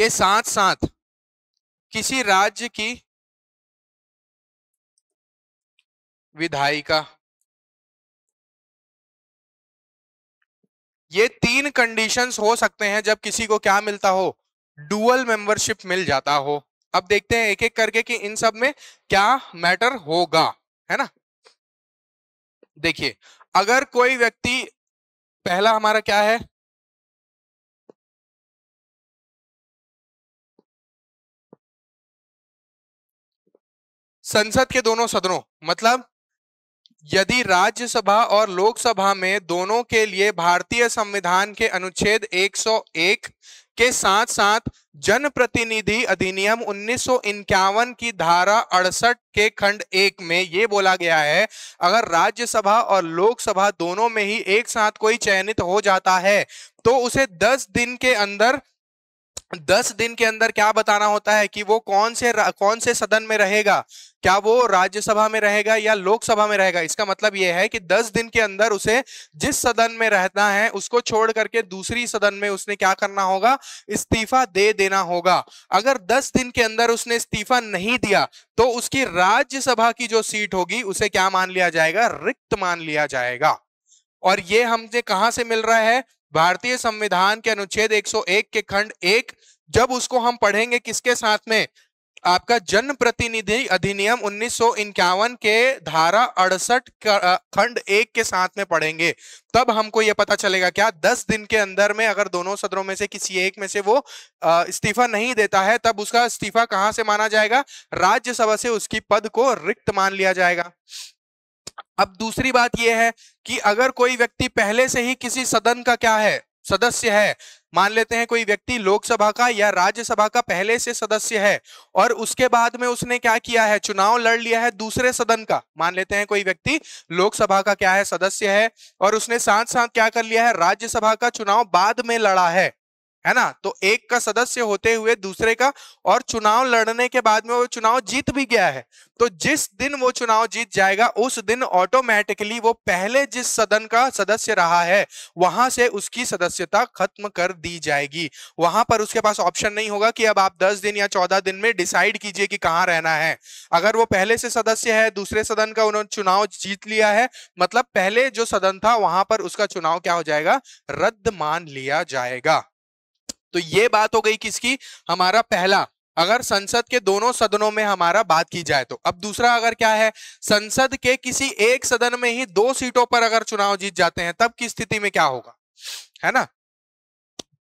B: के साथ साथ किसी राज्य की विधायिका ये तीन कंडीशंस हो सकते हैं जब किसी को क्या मिलता हो
A: डुअल मेंबरशिप मिल जाता हो अब देखते हैं एक एक करके कि इन सब में क्या
B: मैटर होगा है ना देखिए अगर कोई व्यक्ति पहला हमारा क्या है संसद के दोनों सदनों मतलब यदि राज्यसभा और लोकसभा
A: में दोनों के लिए भारतीय संविधान के अनुच्छेद 101 के साथ साथ जनप्रतिनिधि अधिनियम उन्नीस की धारा अड़सठ के खंड एक में ये बोला गया है अगर राज्यसभा और लोकसभा दोनों में ही एक साथ कोई चयनित हो जाता है तो उसे 10 दिन के अंदर दस दिन के अंदर क्या बताना होता है कि वो कौन से कौन से सदन में रहेगा क्या वो राज्यसभा में रहेगा या लोकसभा में रहेगा इसका मतलब यह है कि दस दिन के अंदर उसे जिस सदन में रहना है उसको छोड़ करके दूसरी सदन में उसने क्या करना होगा इस्तीफा दे देना होगा अगर दस दिन के अंदर उसने इस्तीफा नहीं दिया तो उसकी राज्यसभा की जो सीट होगी उसे क्या मान लिया जाएगा रिक्त मान लिया जाएगा और ये हमसे कहाँ से मिल रहा है भारतीय संविधान के अनुच्छेद 101 के खंड एक जब उसको हम पढ़ेंगे किसके साथ में आपका जन प्रतिनिधि अधिनियम उन्नीस के धारा अड़सठ खंड एक के साथ में पढ़ेंगे तब हमको ये पता चलेगा क्या दस दिन के अंदर में अगर दोनों सदनों में से किसी एक में से वो इस्तीफा नहीं देता है तब उसका इस्तीफा कहाँ से माना जाएगा राज्यसभा से उसकी पद को रिक्त मान लिया जाएगा अब दूसरी बात यह है कि अगर कोई व्यक्ति पहले से ही किसी सदन का क्या है सदस्य है मान लेते हैं कोई व्यक्ति लोकसभा का या राज्यसभा का पहले से सदस्य है और उसके बाद में उसने क्या किया है चुनाव लड़ लिया है दूसरे सदन का मान लेते हैं कोई व्यक्ति लोकसभा का क्या है सदस्य है और उसने साथ साथ क्या कर लिया है राज्यसभा का चुनाव बाद में लड़ा है है ना तो एक का सदस्य होते हुए दूसरे का और चुनाव लड़ने के बाद में वो चुनाव जीत भी गया है तो जिस दिन वो चुनाव जीत जाएगा उस दिन ऑटोमेटिकली वो पहले जिस सदन का सदस्य रहा है वहां से उसकी सदस्यता खत्म कर दी जाएगी वहां पर उसके पास ऑप्शन नहीं होगा कि अब आप दस दिन या चौदह दिन में डिसाइड कीजिए कि कहाँ रहना है अगर वो पहले से सदस्य है दूसरे सदन का उन्होंने चुनाव जीत लिया है मतलब पहले जो सदन था वहां पर उसका चुनाव क्या हो जाएगा रद्द मान लिया जाएगा तो ये बात हो गई किसकी हमारा पहला अगर संसद के दोनों सदनों में हमारा बात की जाए तो अब दूसरा अगर क्या है संसद के किसी एक सदन में ही दो सीटों पर अगर चुनाव जीत जाते हैं तब की स्थिति में क्या होगा है ना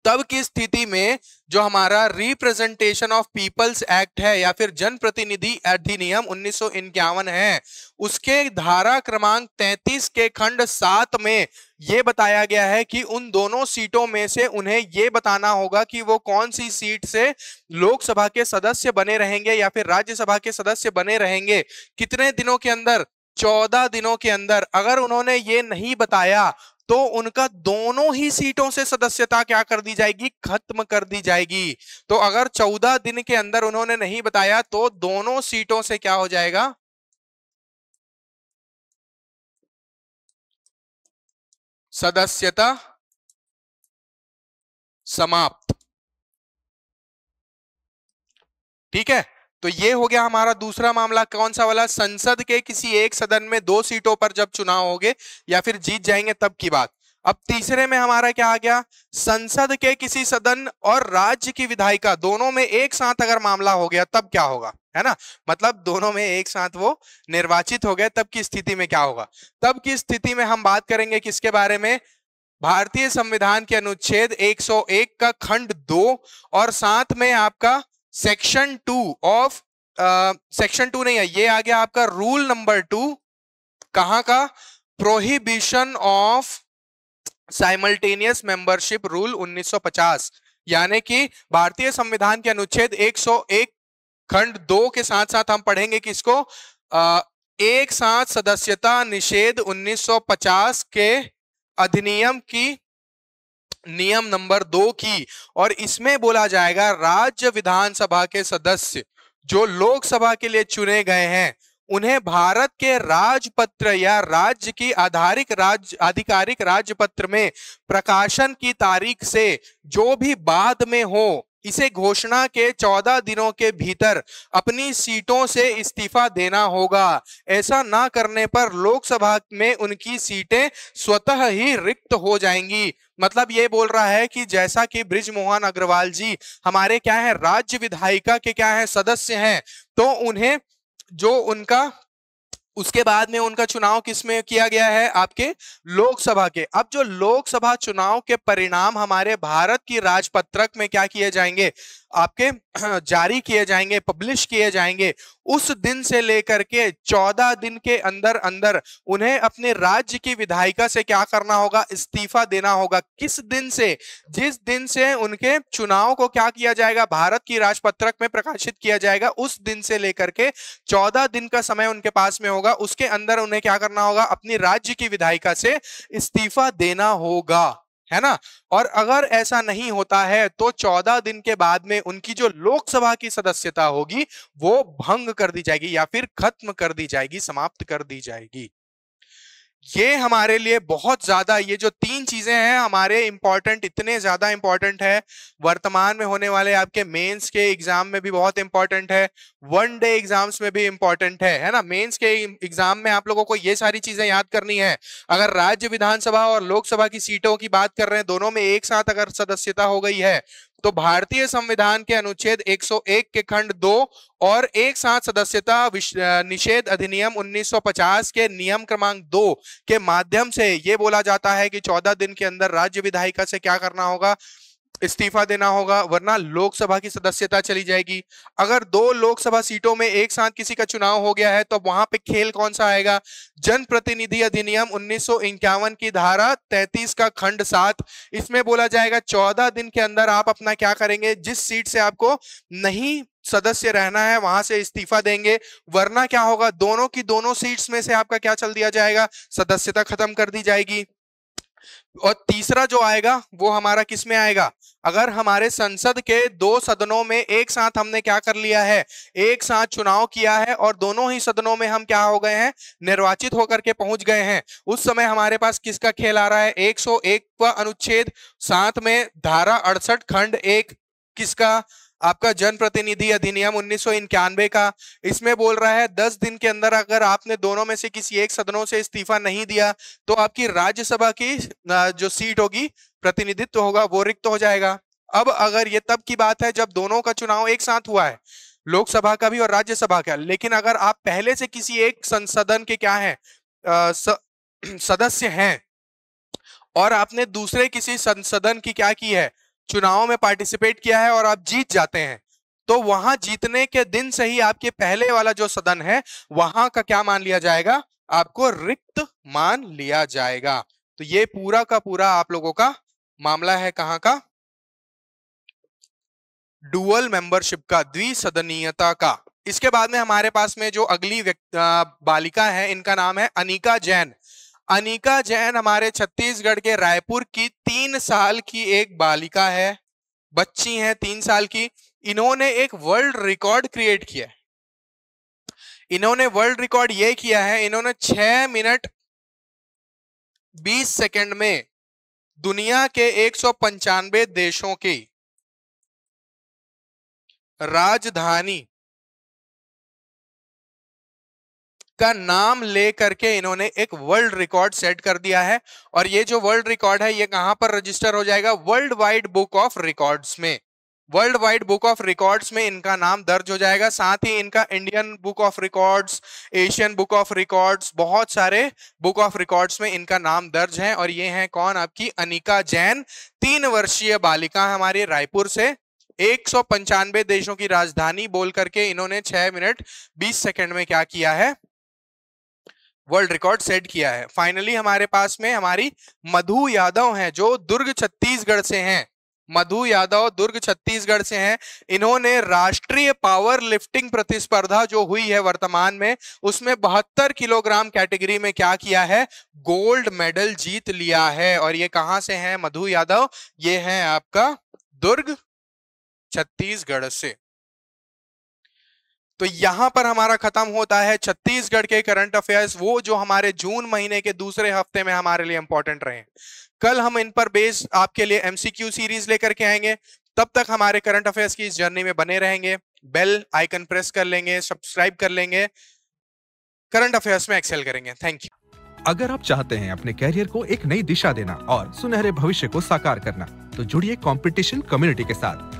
A: तब की स्थिति में जो हमारा रिप्रेजेंटेशन ऑफ पीपल्स एक्ट है या फिर जनप्रतिनिधि अधिनियम उन्नीस है उसके धारा क्रमांक 33 के खंड सात में ये बताया गया है कि उन दोनों सीटों में से उन्हें ये बताना होगा कि वो कौन सी सीट से लोकसभा के सदस्य बने रहेंगे या फिर राज्यसभा के सदस्य बने रहेंगे कितने दिनों के अंदर चौदह दिनों के अंदर अगर उन्होंने ये नहीं बताया तो उनका दोनों ही सीटों से सदस्यता क्या कर दी जाएगी खत्म कर दी जाएगी
B: तो अगर चौदह दिन के अंदर उन्होंने नहीं बताया तो दोनों सीटों से क्या हो जाएगा सदस्यता समाप्त ठीक है तो ये हो गया हमारा दूसरा मामला कौन सा
A: वाला संसद के किसी एक सदन में दो सीटों पर जब चुनाव होंगे या फिर जीत जाएंगे तब की बात अब तीसरे में हमारा क्या आ गया संसद के किसी सदन और राज्य की विधायिका दोनों में एक साथ अगर मामला हो गया तब क्या होगा है ना मतलब दोनों में एक साथ वो निर्वाचित हो गए तब की स्थिति में क्या होगा तब की स्थिति में हम बात करेंगे किसके बारे में भारतीय संविधान के अनुच्छेद 101 का खंड दो और साथ में आपका section two of section two नहीं है ये आ गया आपका रूल नंबर टू कहा का prohibition of simultaneous membership rule 1950 यानी कि भारतीय संविधान के अनुच्छेद 101 खंड दो के साथ साथ हम पढ़ेंगे कि इसको आ, एक साथ सदस्यता निषेध 1950 के अधिनियम की नियम नंबर दो की और इसमें बोला जाएगा राज्य विधानसभा के सदस्य जो लोकसभा के लिए चुने गए हैं उन्हें भारत के राजपत्र या राज्य की आधारिक राज आधिकारिक राजपत्र में प्रकाशन की तारीख से जो भी बाद में हो इसे घोषणा के चौदह दिनों के भीतर अपनी सीटों से इस्तीफा देना होगा ऐसा ना करने पर लोकसभा में उनकी सीटें स्वतः ही रिक्त हो जाएंगी मतलब ये बोल रहा है कि जैसा कि ब्रिज मोहन अग्रवाल जी हमारे क्या है राज्य विधायिका के क्या है सदस्य हैं तो उन्हें जो उनका उसके बाद में उनका चुनाव किसमें किया गया है आपके लोकसभा के अब जो लोकसभा चुनाव के परिणाम हमारे भारत की राजपत्रक में क्या किए जाएंगे आपके जारी किए जाएंगे पब्लिश किए जाएंगे उस दिन से लेकर के चौदह दिन के अंदर अंदर उन्हें अपने राज्य की विधायिका से क्या करना होगा इस्तीफा देना होगा किस दिन से जिस दिन से उनके चुनाव को क्या किया जाएगा भारत की राजपत्रक में प्रकाशित किया जाएगा उस दिन से लेकर के चौदह दिन का समय उनके पास में होगा उसके अंदर उन्हें क्या करना होगा अपनी राज्य की विधायिका से इस्तीफा देना होगा है ना और अगर ऐसा नहीं होता है तो चौदह दिन के बाद में उनकी जो लोकसभा की सदस्यता होगी वो भंग कर दी जाएगी या फिर खत्म कर दी जाएगी समाप्त कर दी जाएगी ये हमारे लिए बहुत ज्यादा ये जो तीन चीजें हैं हमारे इंपॉर्टेंट इतने ज्यादा इंपॉर्टेंट है वर्तमान में होने वाले आपके मेंस के एग्जाम में भी बहुत इंपॉर्टेंट है वन डे एग्जाम्स में भी इंपॉर्टेंट है है ना मेंस के एग्जाम में आप लोगों को ये सारी चीजें याद करनी है अगर राज्य विधानसभा और लोकसभा की सीटों की बात कर रहे हैं दोनों में एक साथ अगर सदस्यता हो गई है तो भारतीय संविधान के अनुच्छेद 101 के खंड दो और एक साथ सदस्यता निषेध अधिनियम 1950 के नियम क्रमांक दो के माध्यम से ये बोला जाता है कि 14 दिन के अंदर राज्य विधायिका से क्या करना होगा इस्तीफा देना होगा वरना लोकसभा की सदस्यता चली जाएगी अगर दो लोकसभा सीटों में एक साथ किसी का चुनाव हो गया है तो वहां पे खेल कौन सा आएगा जनप्रतिनिधि अधिनियम उन्नीस की धारा 33 का खंड सात इसमें बोला जाएगा 14 दिन के अंदर आप अपना क्या करेंगे जिस सीट से आपको नहीं सदस्य रहना है वहां से इस्तीफा देंगे वरना क्या होगा दोनों की दोनों सीट्स में से आपका क्या चल दिया जाएगा सदस्यता खत्म कर दी जाएगी और तीसरा जो आएगा वो हमारा किस में आएगा अगर हमारे संसद के दो सदनों में एक साथ हमने क्या कर लिया है एक साथ चुनाव किया है और दोनों ही सदनों में हम क्या हो गए हैं निर्वाचित होकर के पहुंच गए हैं उस समय हमारे पास किसका खेल आ रहा है 101 का अनुच्छेद साथ में धारा अड़सठ खंड एक किसका आपका जनप्रतिनिधि अधिनियम उन्नीस का इसमें बोल रहा है दस दिन के अंदर अगर आपने दोनों में से किसी एक सदनों से इस्तीफा नहीं दिया तो आपकी राज्यसभा की जो सीट होगी प्रतिनिधित्व होगा वो रिक्त हो जाएगा अब अगर ये तब की बात है जब दोनों का चुनाव एक साथ हुआ है लोकसभा का भी और राज्यसभा का लेकिन अगर आप पहले से किसी एक संसदन के क्या है आ, स, सदस्य हैं और आपने दूसरे किसी संसदन की क्या की है चुनाव में पार्टिसिपेट किया है और आप जीत जाते हैं तो वहां जीतने के दिन से ही आपके पहले वाला जो सदन है वहां का क्या मान लिया जाएगा आपको रिक्त मान लिया जाएगा तो ये पूरा का पूरा आप लोगों का मामला है कहां का डुअल मेंबरशिप का द्विसदनीयता का इसके बाद में हमारे पास में जो अगली बालिका है इनका नाम है अनिका जैन अनिका जैन हमारे छत्तीसगढ़ के रायपुर की तीन साल की एक बालिका है बच्ची है तीन साल की इन्होंने एक वर्ल्ड रिकॉर्ड क्रिएट किया है इन्होंने वर्ल्ड रिकॉर्ड ये किया है इन्होंने छह मिनट बीस सेकंड में
B: दुनिया के एक सौ पंचानबे देशों की राजधानी का नाम ले करके इन्होंने एक वर्ल्ड रिकॉर्ड सेट कर दिया है और ये जो
A: वर्ल्ड रिकॉर्ड है ये कहां पर रजिस्टर हो जाएगा world wide book of records में world wide book of records में इनका नाम दर्ज हो जाएगा साथ ही इनका Indian book of records Asian book of records बहुत सारे बुक ऑफ रिकॉर्ड्स में इनका नाम दर्ज है और ये हैं कौन आपकी अनिका जैन तीन वर्षीय बालिका हमारे रायपुर से एक देशों की राजधानी बोल करके इन्होंने छह मिनट बीस सेकंड में क्या किया है वर्ल्ड रिकॉर्ड सेट किया है फाइनली हमारे पास में हमारी मधु यादव हैं जो दुर्ग छत्तीसगढ़ से हैं मधु यादव दुर्ग छत्तीसगढ़ से हैं इन्होंने राष्ट्रीय पावर लिफ्टिंग प्रतिस्पर्धा जो हुई है वर्तमान में उसमें बहत्तर किलोग्राम कैटेगरी में क्या किया है गोल्ड मेडल जीत लिया है और ये कहाँ से हैं मधु यादव ये हैं आपका दुर्ग छत्तीसगढ़ से तो यहां पर हमारा खत्म होता है छत्तीसगढ़ के करंट अफेयर्स वो जो हमारे जून महीने के दूसरे हफ्ते में हमारे लिए इंपॉर्टेंट रहे कल हम इन पर बेस आपके लिए एमसीक्यू सीरीज लेकर के आएंगे तब तक हमारे करंट अफेयर्स की इस जर्नी में बने रहेंगे बेल आइकन प्रेस कर लेंगे सब्सक्राइब कर लेंगे करंट अफेयर्स में एक्सेल करेंगे थैंक यू अगर आप चाहते हैं अपने कैरियर को एक नई दिशा देना और सुनहरे भविष्य को साकार करना तो जुड़िए कंपटीशन कम्युनिटी के साथ